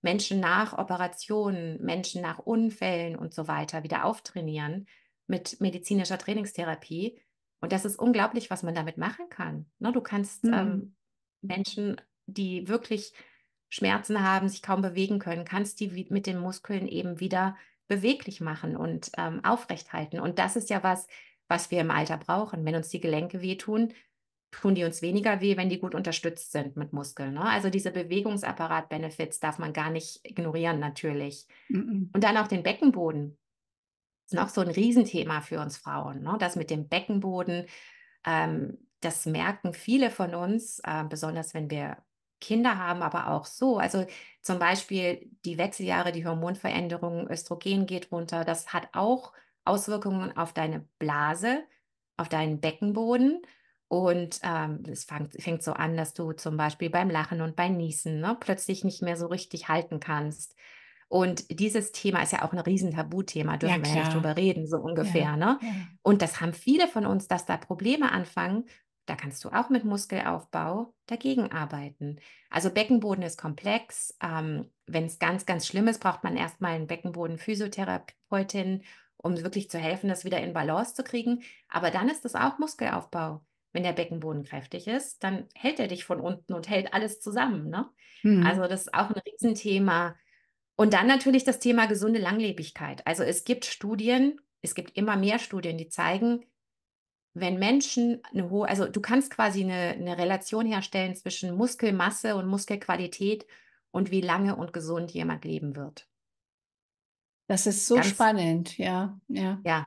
Menschen nach Operationen, Menschen nach Unfällen und so weiter wieder auftrainieren mit medizinischer Trainingstherapie. Und das ist unglaublich, was man damit machen kann. Ne, du kannst ähm, mhm. ähm, Menschen, die wirklich Schmerzen haben, sich kaum bewegen können, kannst die mit den Muskeln eben wieder beweglich machen und ähm, aufrecht Und das ist ja was, was wir im Alter brauchen. Wenn uns die Gelenke wehtun, tun die uns weniger weh, wenn die gut unterstützt sind mit Muskeln. Ne? Also diese Bewegungsapparat-Benefits darf man gar nicht ignorieren natürlich. Mm -mm. Und dann auch den Beckenboden. Das ist noch so ein Riesenthema für uns Frauen. Ne? Das mit dem Beckenboden, ähm, das merken viele von uns, äh, besonders wenn wir Kinder haben, aber auch so. Also zum Beispiel die Wechseljahre, die Hormonveränderungen, Östrogen geht runter. Das hat auch Auswirkungen auf deine Blase, auf deinen Beckenboden. Und ähm, es fängt, fängt, so an, dass du zum Beispiel beim Lachen und beim Niesen ne, plötzlich nicht mehr so richtig halten kannst. Und dieses Thema ist ja auch ein riesen Tabuthema, dürfen ja, wir ja nicht drüber reden, so ungefähr. Ja, ne? Ja. Und das haben viele von uns, dass da Probleme anfangen da kannst du auch mit Muskelaufbau dagegen arbeiten. Also Beckenboden ist komplex. Ähm, Wenn es ganz, ganz schlimm ist, braucht man erstmal einen Beckenboden-Physiotherapeutin, um wirklich zu helfen, das wieder in Balance zu kriegen. Aber dann ist das auch Muskelaufbau. Wenn der Beckenboden kräftig ist, dann hält er dich von unten und hält alles zusammen. Ne? Mhm. Also das ist auch ein Riesenthema. Und dann natürlich das Thema gesunde Langlebigkeit. Also es gibt Studien, es gibt immer mehr Studien, die zeigen, wenn Menschen eine hohe, also du kannst quasi eine, eine Relation herstellen zwischen Muskelmasse und Muskelqualität und wie lange und gesund jemand leben wird. Das ist so Ganz, spannend, ja, ja. Ja.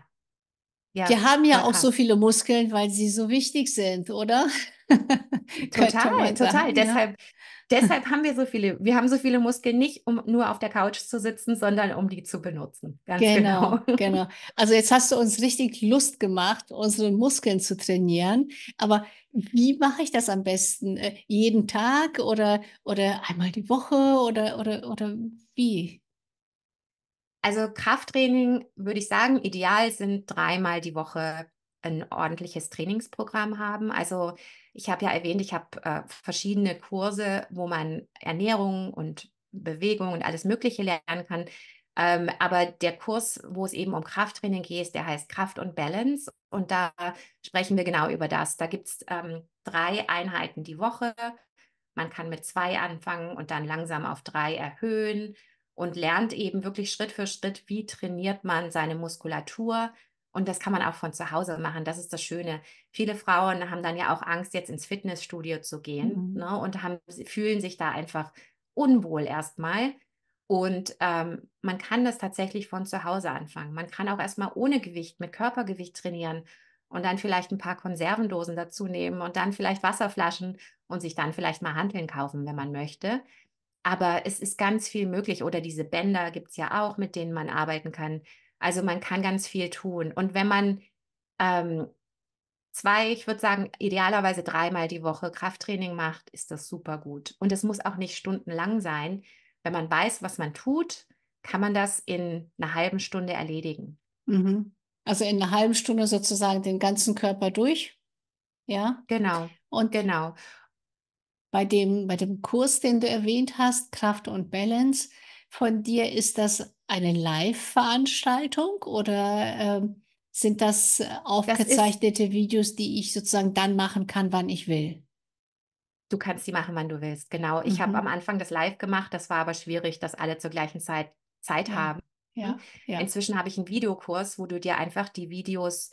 ja. Wir haben ja auch krass. so viele Muskeln, weil sie so wichtig sind, oder? total, total. Sagen, deshalb, deshalb haben wir so viele, wir haben so viele Muskeln nicht, um nur auf der Couch zu sitzen, sondern um die zu benutzen. Ganz genau, genau. genau. Also jetzt hast du uns richtig Lust gemacht, unsere Muskeln zu trainieren. Aber wie mache ich das am besten? Äh, jeden Tag oder, oder einmal die Woche oder, oder, oder wie? Also Krafttraining würde ich sagen, ideal sind dreimal die Woche ein ordentliches Trainingsprogramm haben. Also ich habe ja erwähnt, ich habe äh, verschiedene Kurse, wo man Ernährung und Bewegung und alles Mögliche lernen kann. Ähm, aber der Kurs, wo es eben um Krafttraining geht, der heißt Kraft und Balance. Und da sprechen wir genau über das. Da gibt es ähm, drei Einheiten die Woche. Man kann mit zwei anfangen und dann langsam auf drei erhöhen und lernt eben wirklich Schritt für Schritt, wie trainiert man seine Muskulatur, und das kann man auch von zu Hause machen. Das ist das Schöne. Viele Frauen haben dann ja auch Angst, jetzt ins Fitnessstudio zu gehen mhm. ne, und haben, fühlen sich da einfach unwohl erstmal. Und ähm, man kann das tatsächlich von zu Hause anfangen. Man kann auch erstmal ohne Gewicht, mit Körpergewicht trainieren und dann vielleicht ein paar Konservendosen dazu nehmen und dann vielleicht Wasserflaschen und sich dann vielleicht mal Handeln kaufen, wenn man möchte. Aber es ist ganz viel möglich. Oder diese Bänder gibt es ja auch, mit denen man arbeiten kann. Also man kann ganz viel tun. Und wenn man ähm, zwei, ich würde sagen, idealerweise dreimal die Woche Krafttraining macht, ist das super gut. Und es muss auch nicht stundenlang sein. Wenn man weiß, was man tut, kann man das in einer halben Stunde erledigen. Mhm. Also in einer halben Stunde sozusagen den ganzen Körper durch. Ja. Genau. Und genau. Bei dem, bei dem Kurs, den du erwähnt hast, Kraft und Balance, von dir ist das eine Live-Veranstaltung oder ähm, sind das äh, aufgezeichnete das Videos, die ich sozusagen dann machen kann, wann ich will? Du kannst die machen, wann du willst, genau. Ich mhm. habe am Anfang das live gemacht, das war aber schwierig, dass alle zur gleichen Zeit Zeit ja. haben. Ja, ja. Inzwischen habe ich einen Videokurs, wo du dir einfach die Videos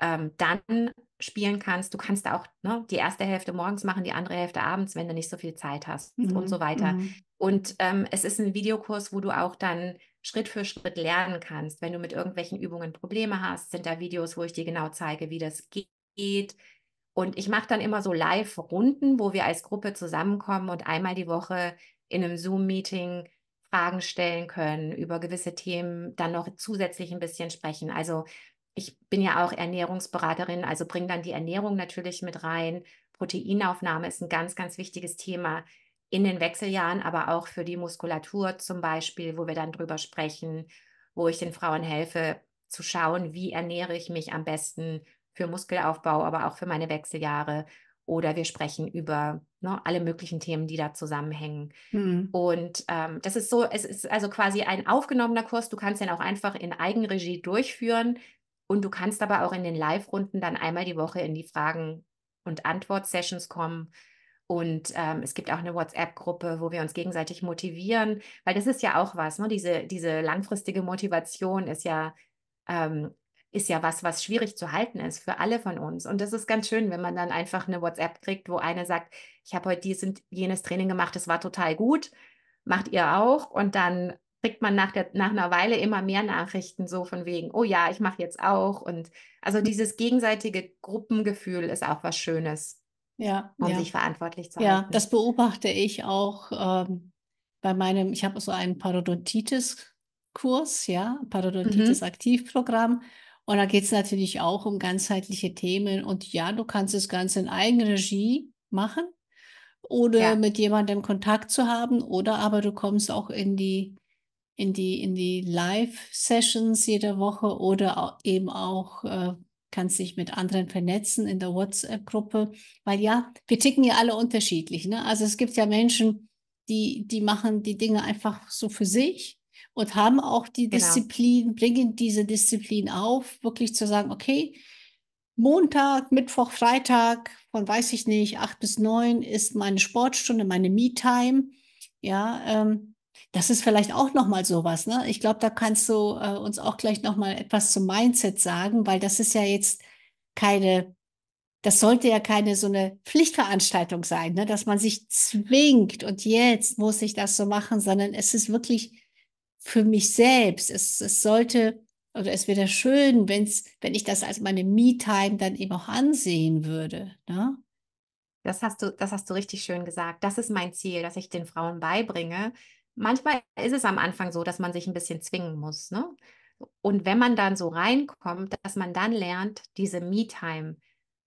ähm, dann spielen kannst. Du kannst auch ne, die erste Hälfte morgens machen, die andere Hälfte abends, wenn du nicht so viel Zeit hast mhm. und so weiter. Mhm. Und ähm, es ist ein Videokurs, wo du auch dann Schritt für Schritt lernen kannst. Wenn du mit irgendwelchen Übungen Probleme hast, sind da Videos, wo ich dir genau zeige, wie das geht. Und ich mache dann immer so Live-Runden, wo wir als Gruppe zusammenkommen und einmal die Woche in einem Zoom-Meeting Fragen stellen können, über gewisse Themen dann noch zusätzlich ein bisschen sprechen. Also ich bin ja auch Ernährungsberaterin, also bringe dann die Ernährung natürlich mit rein. Proteinaufnahme ist ein ganz, ganz wichtiges Thema in den Wechseljahren, aber auch für die Muskulatur zum Beispiel, wo wir dann drüber sprechen, wo ich den Frauen helfe, zu schauen, wie ernähre ich mich am besten für Muskelaufbau, aber auch für meine Wechseljahre. Oder wir sprechen über ne, alle möglichen Themen, die da zusammenhängen. Mhm. Und ähm, das ist so, es ist also quasi ein aufgenommener Kurs. Du kannst den auch einfach in Eigenregie durchführen. Und du kannst aber auch in den Live-Runden dann einmal die Woche in die Fragen- und Antwort-Sessions kommen und ähm, es gibt auch eine WhatsApp-Gruppe, wo wir uns gegenseitig motivieren, weil das ist ja auch was, ne? diese, diese langfristige Motivation ist ja, ähm, ist ja was, was schwierig zu halten ist für alle von uns. Und das ist ganz schön, wenn man dann einfach eine WhatsApp kriegt, wo eine sagt, ich habe heute dies und jenes Training gemacht, das war total gut, macht ihr auch. Und dann kriegt man nach, der, nach einer Weile immer mehr Nachrichten so von wegen, oh ja, ich mache jetzt auch. Und also hm. dieses gegenseitige Gruppengefühl ist auch was Schönes ja, um ja. sich verantwortlich zu ja, halten. Ja, das beobachte ich auch ähm, bei meinem, ich habe so einen Parodontitis-Kurs, ja, mhm. Parodontitis-Aktivprogramm. Mhm. Und da geht es natürlich auch um ganzheitliche Themen. Und ja, du kannst das Ganze in Eigenregie machen oder ja. mit jemandem Kontakt zu haben. Oder aber du kommst auch in die, in die, in die Live-Sessions jede Woche oder auch, eben auch äh, kannst dich mit anderen vernetzen in der WhatsApp-Gruppe, weil ja, wir ticken ja alle unterschiedlich. Ne? Also es gibt ja Menschen, die, die machen die Dinge einfach so für sich und haben auch die genau. Disziplin, bringen diese Disziplin auf, wirklich zu sagen, okay, Montag, Mittwoch, Freitag von weiß ich nicht, acht bis neun ist meine Sportstunde, meine Me-Time. Ja, ähm, das ist vielleicht auch nochmal sowas. Ne? Ich glaube, da kannst du äh, uns auch gleich nochmal etwas zum Mindset sagen, weil das ist ja jetzt keine, das sollte ja keine so eine Pflichtveranstaltung sein, ne? dass man sich zwingt und jetzt muss ich das so machen, sondern es ist wirklich für mich selbst. Es, es sollte oder es wäre schön, wenn's, wenn ich das als meine Me-Time dann eben auch ansehen würde. Ne? Das hast du, das hast du richtig schön gesagt. Das ist mein Ziel, dass ich den Frauen beibringe, manchmal ist es am Anfang so, dass man sich ein bisschen zwingen muss. Ne? Und wenn man dann so reinkommt, dass man dann lernt, diese Me-Time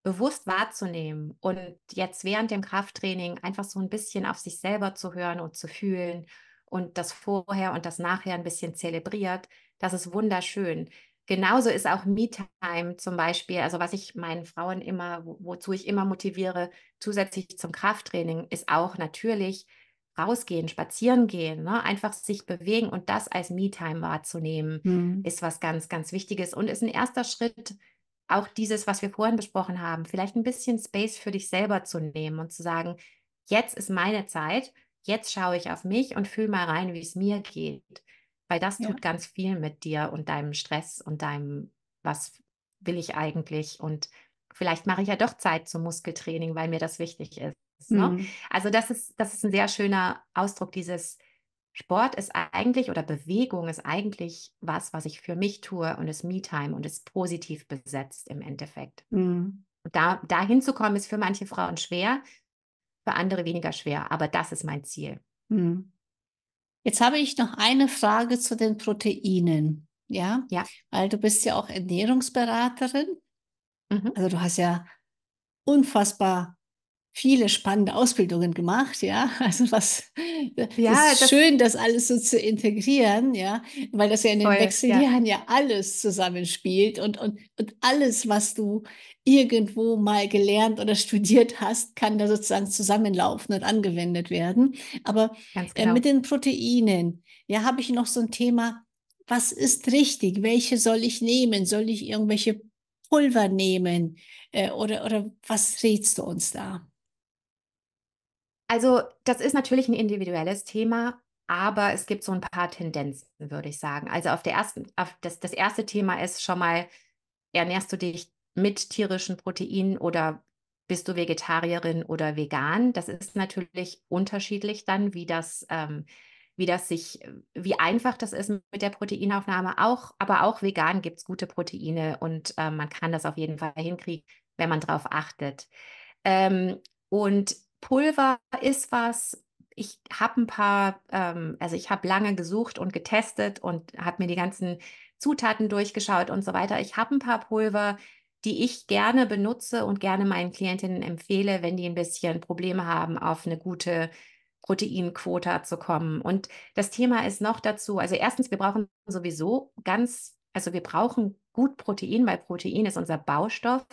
bewusst wahrzunehmen und jetzt während dem Krafttraining einfach so ein bisschen auf sich selber zu hören und zu fühlen und das Vorher und das Nachher ein bisschen zelebriert, das ist wunderschön. Genauso ist auch Me-Time zum Beispiel, also was ich meinen Frauen immer, wozu ich immer motiviere, zusätzlich zum Krafttraining, ist auch natürlich rausgehen, spazieren gehen, ne? einfach sich bewegen und das als Me-Time wahrzunehmen, mhm. ist was ganz, ganz Wichtiges und ist ein erster Schritt, auch dieses, was wir vorhin besprochen haben, vielleicht ein bisschen Space für dich selber zu nehmen und zu sagen, jetzt ist meine Zeit, jetzt schaue ich auf mich und fühle mal rein, wie es mir geht. Weil das ja. tut ganz viel mit dir und deinem Stress und deinem, was will ich eigentlich und vielleicht mache ich ja doch Zeit zum Muskeltraining, weil mir das wichtig ist ist. Ne? Mhm. Also das ist, das ist ein sehr schöner Ausdruck dieses Sport ist eigentlich oder Bewegung ist eigentlich was, was ich für mich tue und ist Me-Time und ist positiv besetzt im Endeffekt. Mhm. Da, da hinzukommen ist für manche Frauen schwer, für andere weniger schwer, aber das ist mein Ziel. Mhm. Jetzt habe ich noch eine Frage zu den Proteinen. Ja, ja. weil du bist ja auch Ernährungsberaterin. Mhm. Also du hast ja unfassbar viele spannende Ausbildungen gemacht, ja. Also was ja, ist das schön, das alles so zu integrieren, ja, weil das ja in den voll, Wechseljahren ja. ja alles zusammenspielt und, und, und alles, was du irgendwo mal gelernt oder studiert hast, kann da sozusagen zusammenlaufen und angewendet werden. Aber äh, genau. äh, mit den Proteinen, ja, habe ich noch so ein Thema, was ist richtig? Welche soll ich nehmen? Soll ich irgendwelche Pulver nehmen? Äh, oder, oder was rätst du uns da? Also das ist natürlich ein individuelles Thema, aber es gibt so ein paar Tendenzen, würde ich sagen. Also auf der ersten, auf das, das erste Thema ist schon mal, ernährst du dich mit tierischen Proteinen oder bist du Vegetarierin oder vegan? Das ist natürlich unterschiedlich dann, wie das, ähm, wie das sich, wie einfach das ist mit der Proteinaufnahme auch, aber auch vegan gibt es gute Proteine und äh, man kann das auf jeden Fall hinkriegen, wenn man darauf achtet. Ähm, und Pulver ist was, ich habe ein paar, ähm, also ich habe lange gesucht und getestet und habe mir die ganzen Zutaten durchgeschaut und so weiter. Ich habe ein paar Pulver, die ich gerne benutze und gerne meinen Klientinnen empfehle, wenn die ein bisschen Probleme haben, auf eine gute Proteinquota zu kommen. Und das Thema ist noch dazu, also erstens, wir brauchen sowieso ganz, also wir brauchen gut Protein, weil Protein ist unser Baustoff.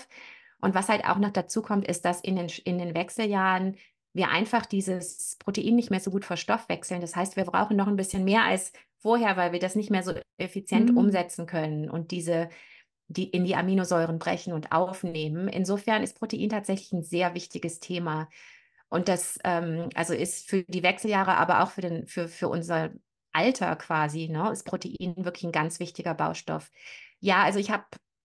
Und was halt auch noch dazu kommt, ist, dass in den, in den Wechseljahren wir einfach dieses Protein nicht mehr so gut verstoffwechseln. Das heißt, wir brauchen noch ein bisschen mehr als vorher, weil wir das nicht mehr so effizient mhm. umsetzen können und diese die in die Aminosäuren brechen und aufnehmen. Insofern ist Protein tatsächlich ein sehr wichtiges Thema. Und das ähm, also ist für die Wechseljahre, aber auch für, den, für, für unser Alter quasi, ne, ist Protein wirklich ein ganz wichtiger Baustoff. Ja, also ich habe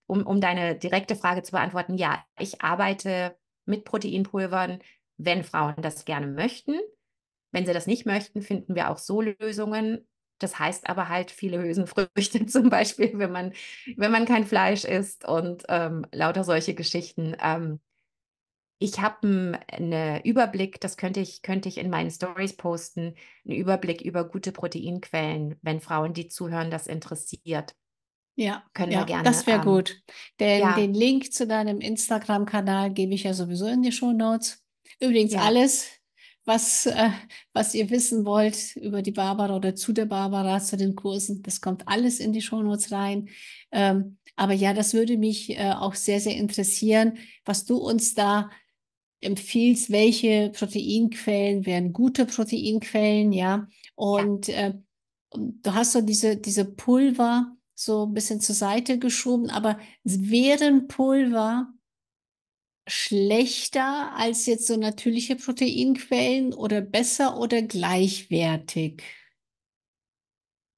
um, um deine direkte Frage zu beantworten, ja, ich arbeite mit Proteinpulvern, wenn Frauen das gerne möchten. Wenn sie das nicht möchten, finden wir auch so Lösungen. Das heißt aber halt viele Hülsenfrüchte zum Beispiel, wenn man, wenn man kein Fleisch isst und ähm, lauter solche Geschichten. Ähm, ich habe ne einen Überblick, das könnte ich, könnte ich in meinen Stories posten, einen Überblick über gute Proteinquellen, wenn Frauen, die zuhören, das interessiert. Ja, können ja, wir gerne. Das wäre ähm, gut. Denn ja. den Link zu deinem Instagram-Kanal gebe ich ja sowieso in die Show Notes. Übrigens ja. alles, was, äh, was ihr wissen wollt über die Barbara oder zu der Barbara, zu den Kursen, das kommt alles in die Show Notes rein. Ähm, aber ja, das würde mich äh, auch sehr, sehr interessieren, was du uns da empfiehlst, welche Proteinquellen wären gute Proteinquellen, ja. Und äh, du hast so diese, diese Pulver so ein bisschen zur Seite geschoben, aber wären Pulver schlechter als jetzt so natürliche Proteinquellen oder besser oder gleichwertig?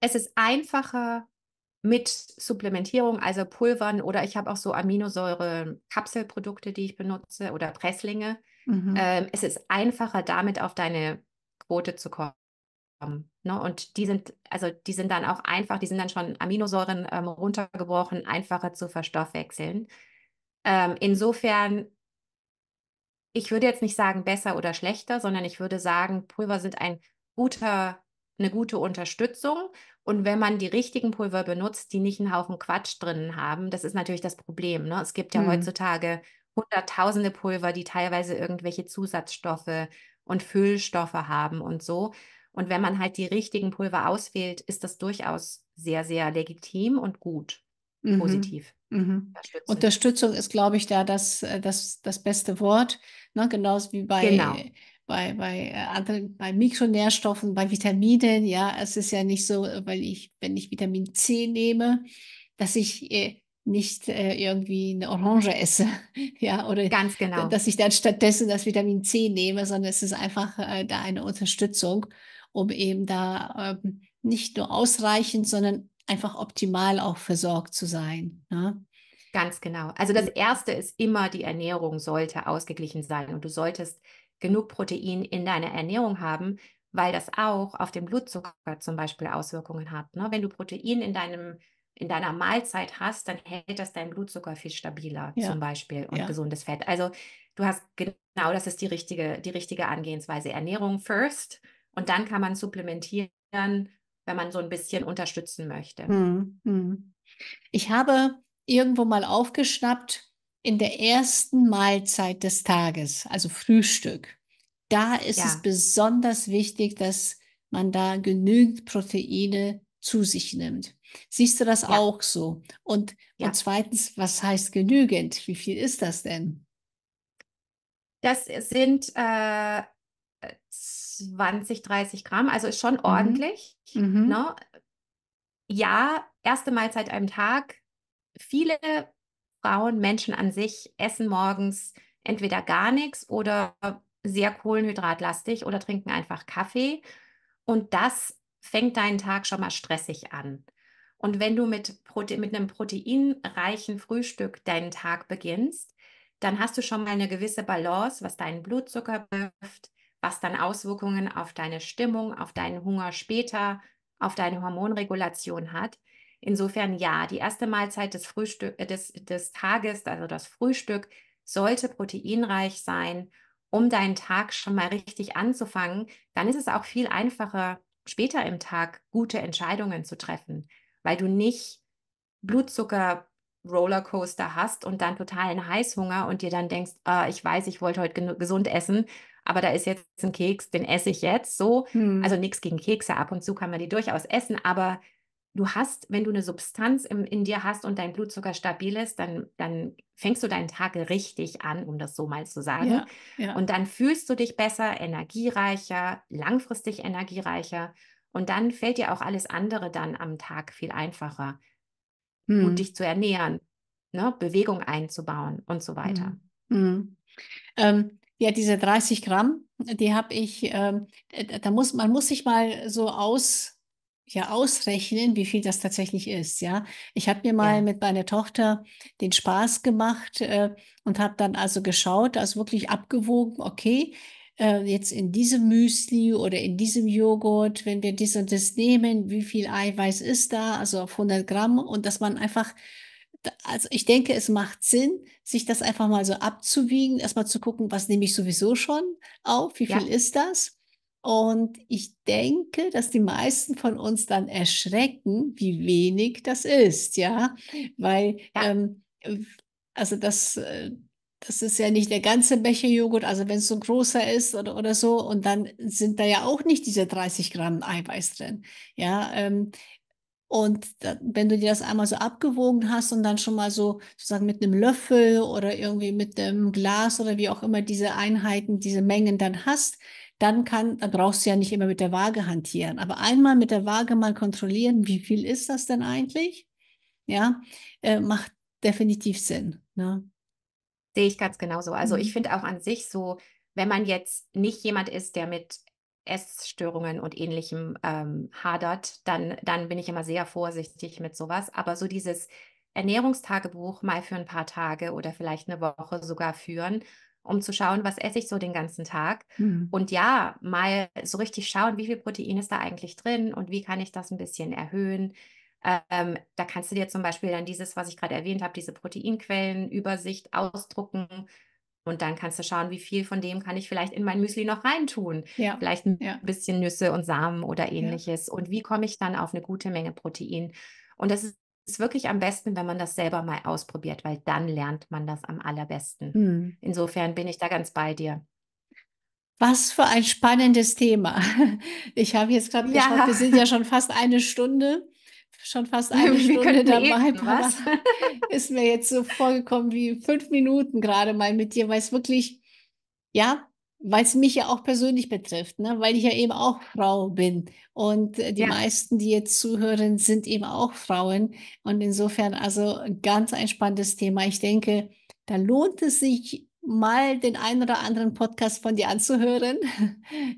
Es ist einfacher mit Supplementierung, also Pulvern oder ich habe auch so Aminosäure-Kapselprodukte, die ich benutze oder Presslinge. Mhm. Ähm, es ist einfacher, damit auf deine Quote zu kommen. Ne? Und die sind, also die sind dann auch einfach, die sind dann schon Aminosäuren ähm, runtergebrochen, einfacher zu verstoffwechseln. Ähm, insofern, ich würde jetzt nicht sagen besser oder schlechter, sondern ich würde sagen, Pulver sind ein guter, eine gute Unterstützung. Und wenn man die richtigen Pulver benutzt, die nicht einen Haufen Quatsch drinnen haben, das ist natürlich das Problem. Ne? Es gibt ja hm. heutzutage hunderttausende Pulver, die teilweise irgendwelche Zusatzstoffe und Füllstoffe haben und so. Und wenn man halt die richtigen Pulver auswählt, ist das durchaus sehr, sehr legitim und gut, mhm. positiv. Mhm. Unterstützung ist, glaube ich, da das, äh, das, das beste Wort. Ne? Genauso wie bei, genau. bei, bei, äh, anderen, bei Mikronährstoffen, bei Vitaminen. Ja, es ist ja nicht so, weil ich, wenn ich Vitamin C nehme, dass ich äh, nicht irgendwie eine Orange esse, ja, oder ganz genau, dass ich dann stattdessen das Vitamin C nehme, sondern es ist einfach da eine Unterstützung um eben da ähm, nicht nur ausreichend, sondern einfach optimal auch versorgt zu sein. Ne? Ganz genau. Also das Erste ist immer, die Ernährung sollte ausgeglichen sein und du solltest genug Protein in deiner Ernährung haben, weil das auch auf den Blutzucker zum Beispiel Auswirkungen hat. Ne? Wenn du Protein in deinem in deiner Mahlzeit hast, dann hält das deinen Blutzucker viel stabiler ja. zum Beispiel und ja. gesundes Fett. Also du hast genau, das ist die richtige die richtige Angehensweise. Ernährung first und dann kann man supplementieren, wenn man so ein bisschen unterstützen möchte. Hm, hm. Ich habe irgendwo mal aufgeschnappt, in der ersten Mahlzeit des Tages, also Frühstück, da ist ja. es besonders wichtig, dass man da genügend Proteine zu sich nimmt. Siehst du das ja. auch so? Und, ja. und zweitens, was heißt genügend? Wie viel ist das denn? Das sind äh, 20, äh, 30 Gramm, also ist schon mhm. ordentlich. Mhm. Ne? Ja, erste Mahlzeit am Tag. Viele Frauen, Menschen an sich essen morgens entweder gar nichts oder sehr kohlenhydratlastig oder trinken einfach Kaffee. Und das fängt deinen Tag schon mal stressig an. Und wenn du mit, Prote mit einem proteinreichen Frühstück deinen Tag beginnst, dann hast du schon mal eine gewisse Balance, was deinen Blutzucker betrifft, was dann Auswirkungen auf deine Stimmung, auf deinen Hunger später, auf deine Hormonregulation hat. Insofern ja, die erste Mahlzeit des, Frühstück, äh, des, des Tages, also das Frühstück, sollte proteinreich sein, um deinen Tag schon mal richtig anzufangen. Dann ist es auch viel einfacher, später im Tag gute Entscheidungen zu treffen, weil du nicht Blutzucker Rollercoaster hast und dann totalen Heißhunger und dir dann denkst, ah, ich weiß, ich wollte heute gesund essen aber da ist jetzt ein Keks, den esse ich jetzt so. Hm. Also nichts gegen Kekse, ab und zu kann man die durchaus essen, aber du hast, wenn du eine Substanz im, in dir hast und dein Blutzucker stabil ist, dann, dann fängst du deinen Tag richtig an, um das so mal zu sagen. Ja, ja. Und dann fühlst du dich besser, energiereicher, langfristig energiereicher. Und dann fällt dir auch alles andere dann am Tag viel einfacher, hm. gut dich zu ernähren, ne? Bewegung einzubauen und so weiter. Hm. Hm. Ähm, ja, diese 30 Gramm, die habe ich, ähm, äh, da muss, man muss sich mal so aus, ja ausrechnen, wie viel das tatsächlich ist. Ja, ich habe mir mal ja. mit meiner Tochter den Spaß gemacht äh, und habe dann also geschaut, also wirklich abgewogen. Okay, äh, jetzt in diesem Müsli oder in diesem Joghurt, wenn wir dies und das nehmen, wie viel Eiweiß ist da? Also auf 100 Gramm und dass man einfach also ich denke, es macht Sinn, sich das einfach mal so abzuwiegen, erstmal zu gucken, was nehme ich sowieso schon auf, wie ja. viel ist das? Und ich denke, dass die meisten von uns dann erschrecken, wie wenig das ist, ja, weil, ja. Ähm, also das, äh, das ist ja nicht der ganze Becher Joghurt, also wenn es so ein großer ist oder, oder so, und dann sind da ja auch nicht diese 30 Gramm Eiweiß drin. Ja, ähm, und wenn du dir das einmal so abgewogen hast und dann schon mal so sozusagen mit einem Löffel oder irgendwie mit einem Glas oder wie auch immer diese Einheiten, diese Mengen dann hast, dann kann, dann brauchst du ja nicht immer mit der Waage hantieren. Aber einmal mit der Waage mal kontrollieren, wie viel ist das denn eigentlich? Ja, äh, macht definitiv Sinn. Ne? Sehe ich ganz genauso. Also mhm. ich finde auch an sich so, wenn man jetzt nicht jemand ist, der mit Essstörungen und ähnlichem ähm, hadert, dann, dann bin ich immer sehr vorsichtig mit sowas. Aber so dieses Ernährungstagebuch mal für ein paar Tage oder vielleicht eine Woche sogar führen, um zu schauen, was esse ich so den ganzen Tag. Mhm. Und ja, mal so richtig schauen, wie viel Protein ist da eigentlich drin und wie kann ich das ein bisschen erhöhen. Ähm, da kannst du dir zum Beispiel dann dieses, was ich gerade erwähnt habe, diese Proteinquellenübersicht ausdrucken und dann kannst du schauen, wie viel von dem kann ich vielleicht in mein Müsli noch reintun. Ja. Vielleicht ein ja. bisschen Nüsse und Samen oder ähnliches. Ja. Und wie komme ich dann auf eine gute Menge Protein? Und das ist ist wirklich am besten, wenn man das selber mal ausprobiert, weil dann lernt man das am allerbesten. Hm. Insofern bin ich da ganz bei dir. Was für ein spannendes Thema. Ich habe jetzt gerade ja. geschaut, wir sind ja schon fast eine Stunde schon fast eine Wir Stunde dabei. Eben, was? Ist mir jetzt so vorgekommen wie fünf Minuten gerade mal mit dir, weil es wirklich, ja, weil es mich ja auch persönlich betrifft, ne? weil ich ja eben auch Frau bin. Und äh, die ja. meisten, die jetzt zuhören, sind eben auch Frauen. Und insofern also ganz ein spannendes Thema. Ich denke, da lohnt es sich mal den einen oder anderen Podcast von dir anzuhören.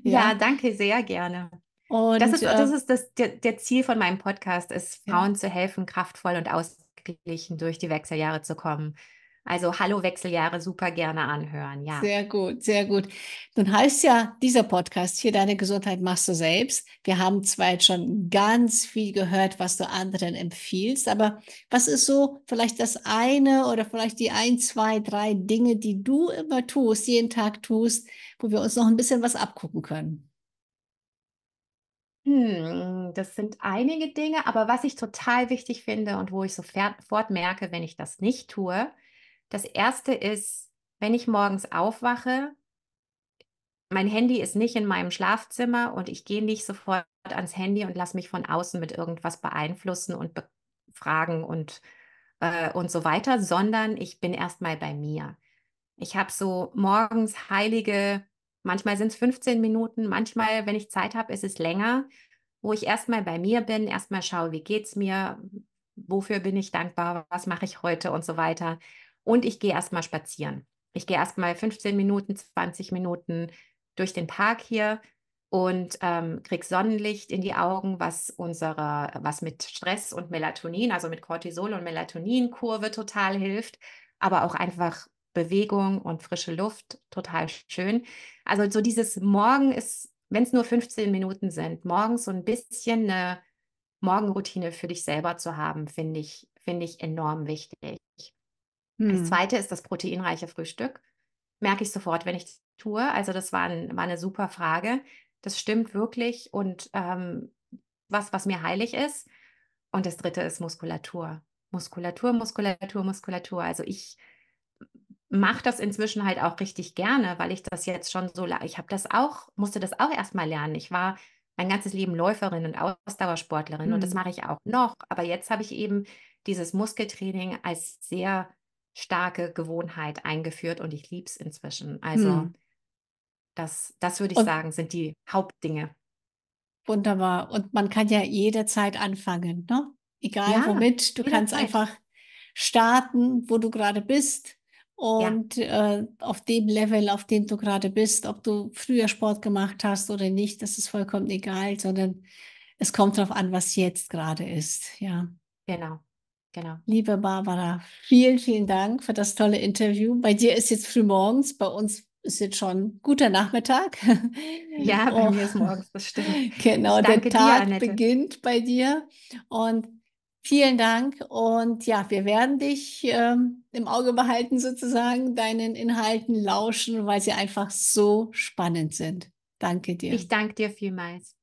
ja. ja, danke sehr gerne. Und, das ist, äh das, ist das, der, der Ziel von meinem Podcast, ist Frauen ja. zu helfen, kraftvoll und ausgeglichen durch die Wechseljahre zu kommen. Also Hallo Wechseljahre super gerne anhören, ja. Sehr gut, sehr gut. Nun heißt ja dieser Podcast hier, deine Gesundheit machst du selbst. Wir haben zwar jetzt schon ganz viel gehört, was du anderen empfiehlst, aber was ist so vielleicht das eine oder vielleicht die ein, zwei, drei Dinge, die du immer tust, jeden Tag tust, wo wir uns noch ein bisschen was abgucken können? Hm, das sind einige Dinge, aber was ich total wichtig finde und wo ich sofort merke, wenn ich das nicht tue, das erste ist, wenn ich morgens aufwache, mein Handy ist nicht in meinem Schlafzimmer und ich gehe nicht sofort ans Handy und lasse mich von außen mit irgendwas beeinflussen und befragen und, äh, und so weiter, sondern ich bin erstmal bei mir. Ich habe so morgens heilige Manchmal sind es 15 Minuten, manchmal, wenn ich Zeit habe, ist es länger, wo ich erstmal bei mir bin, erstmal schaue, wie geht es mir, wofür bin ich dankbar, was mache ich heute und so weiter. Und ich gehe erstmal spazieren. Ich gehe erstmal 15 Minuten, 20 Minuten durch den Park hier und ähm, krieg Sonnenlicht in die Augen, was unsere, was mit Stress und Melatonin, also mit Cortisol und Melatonin-Kurve total hilft, aber auch einfach Bewegung und frische Luft, total schön. Also so dieses Morgen ist, wenn es nur 15 Minuten sind, morgens so ein bisschen eine Morgenroutine für dich selber zu haben, finde ich, finde ich enorm wichtig. Hm. Das zweite ist das proteinreiche Frühstück. Merke ich sofort, wenn ich es tue. Also, das war, ein, war eine super Frage. Das stimmt wirklich und ähm, was, was mir heilig ist. Und das dritte ist Muskulatur. Muskulatur, Muskulatur, Muskulatur. Also ich mache das inzwischen halt auch richtig gerne, weil ich das jetzt schon so, ich habe das auch, musste das auch erstmal lernen. Ich war mein ganzes Leben Läuferin und Ausdauersportlerin mhm. und das mhm. mache ich auch noch. Aber jetzt habe ich eben dieses Muskeltraining als sehr starke Gewohnheit eingeführt und ich liebe es inzwischen. Also mhm. das, das würde ich und, sagen, sind die Hauptdinge. Wunderbar. Und man kann ja jederzeit anfangen, ne? Egal ja, womit. Du jederzeit. kannst einfach starten, wo du gerade bist und ja. äh, auf dem Level, auf dem du gerade bist, ob du früher Sport gemacht hast oder nicht, das ist vollkommen egal, sondern es kommt darauf an, was jetzt gerade ist. Ja. Genau, genau. Liebe Barbara, vielen, vielen Dank für das tolle Interview. Bei dir ist jetzt früh morgens, bei uns ist jetzt schon guter Nachmittag. Ja, bei oh. mir ist morgens, das stimmt. Genau, der Tag dir, beginnt bei dir. Und Vielen Dank und ja, wir werden dich ähm, im Auge behalten, sozusagen, deinen Inhalten lauschen, weil sie einfach so spannend sind. Danke dir. Ich danke dir vielmals.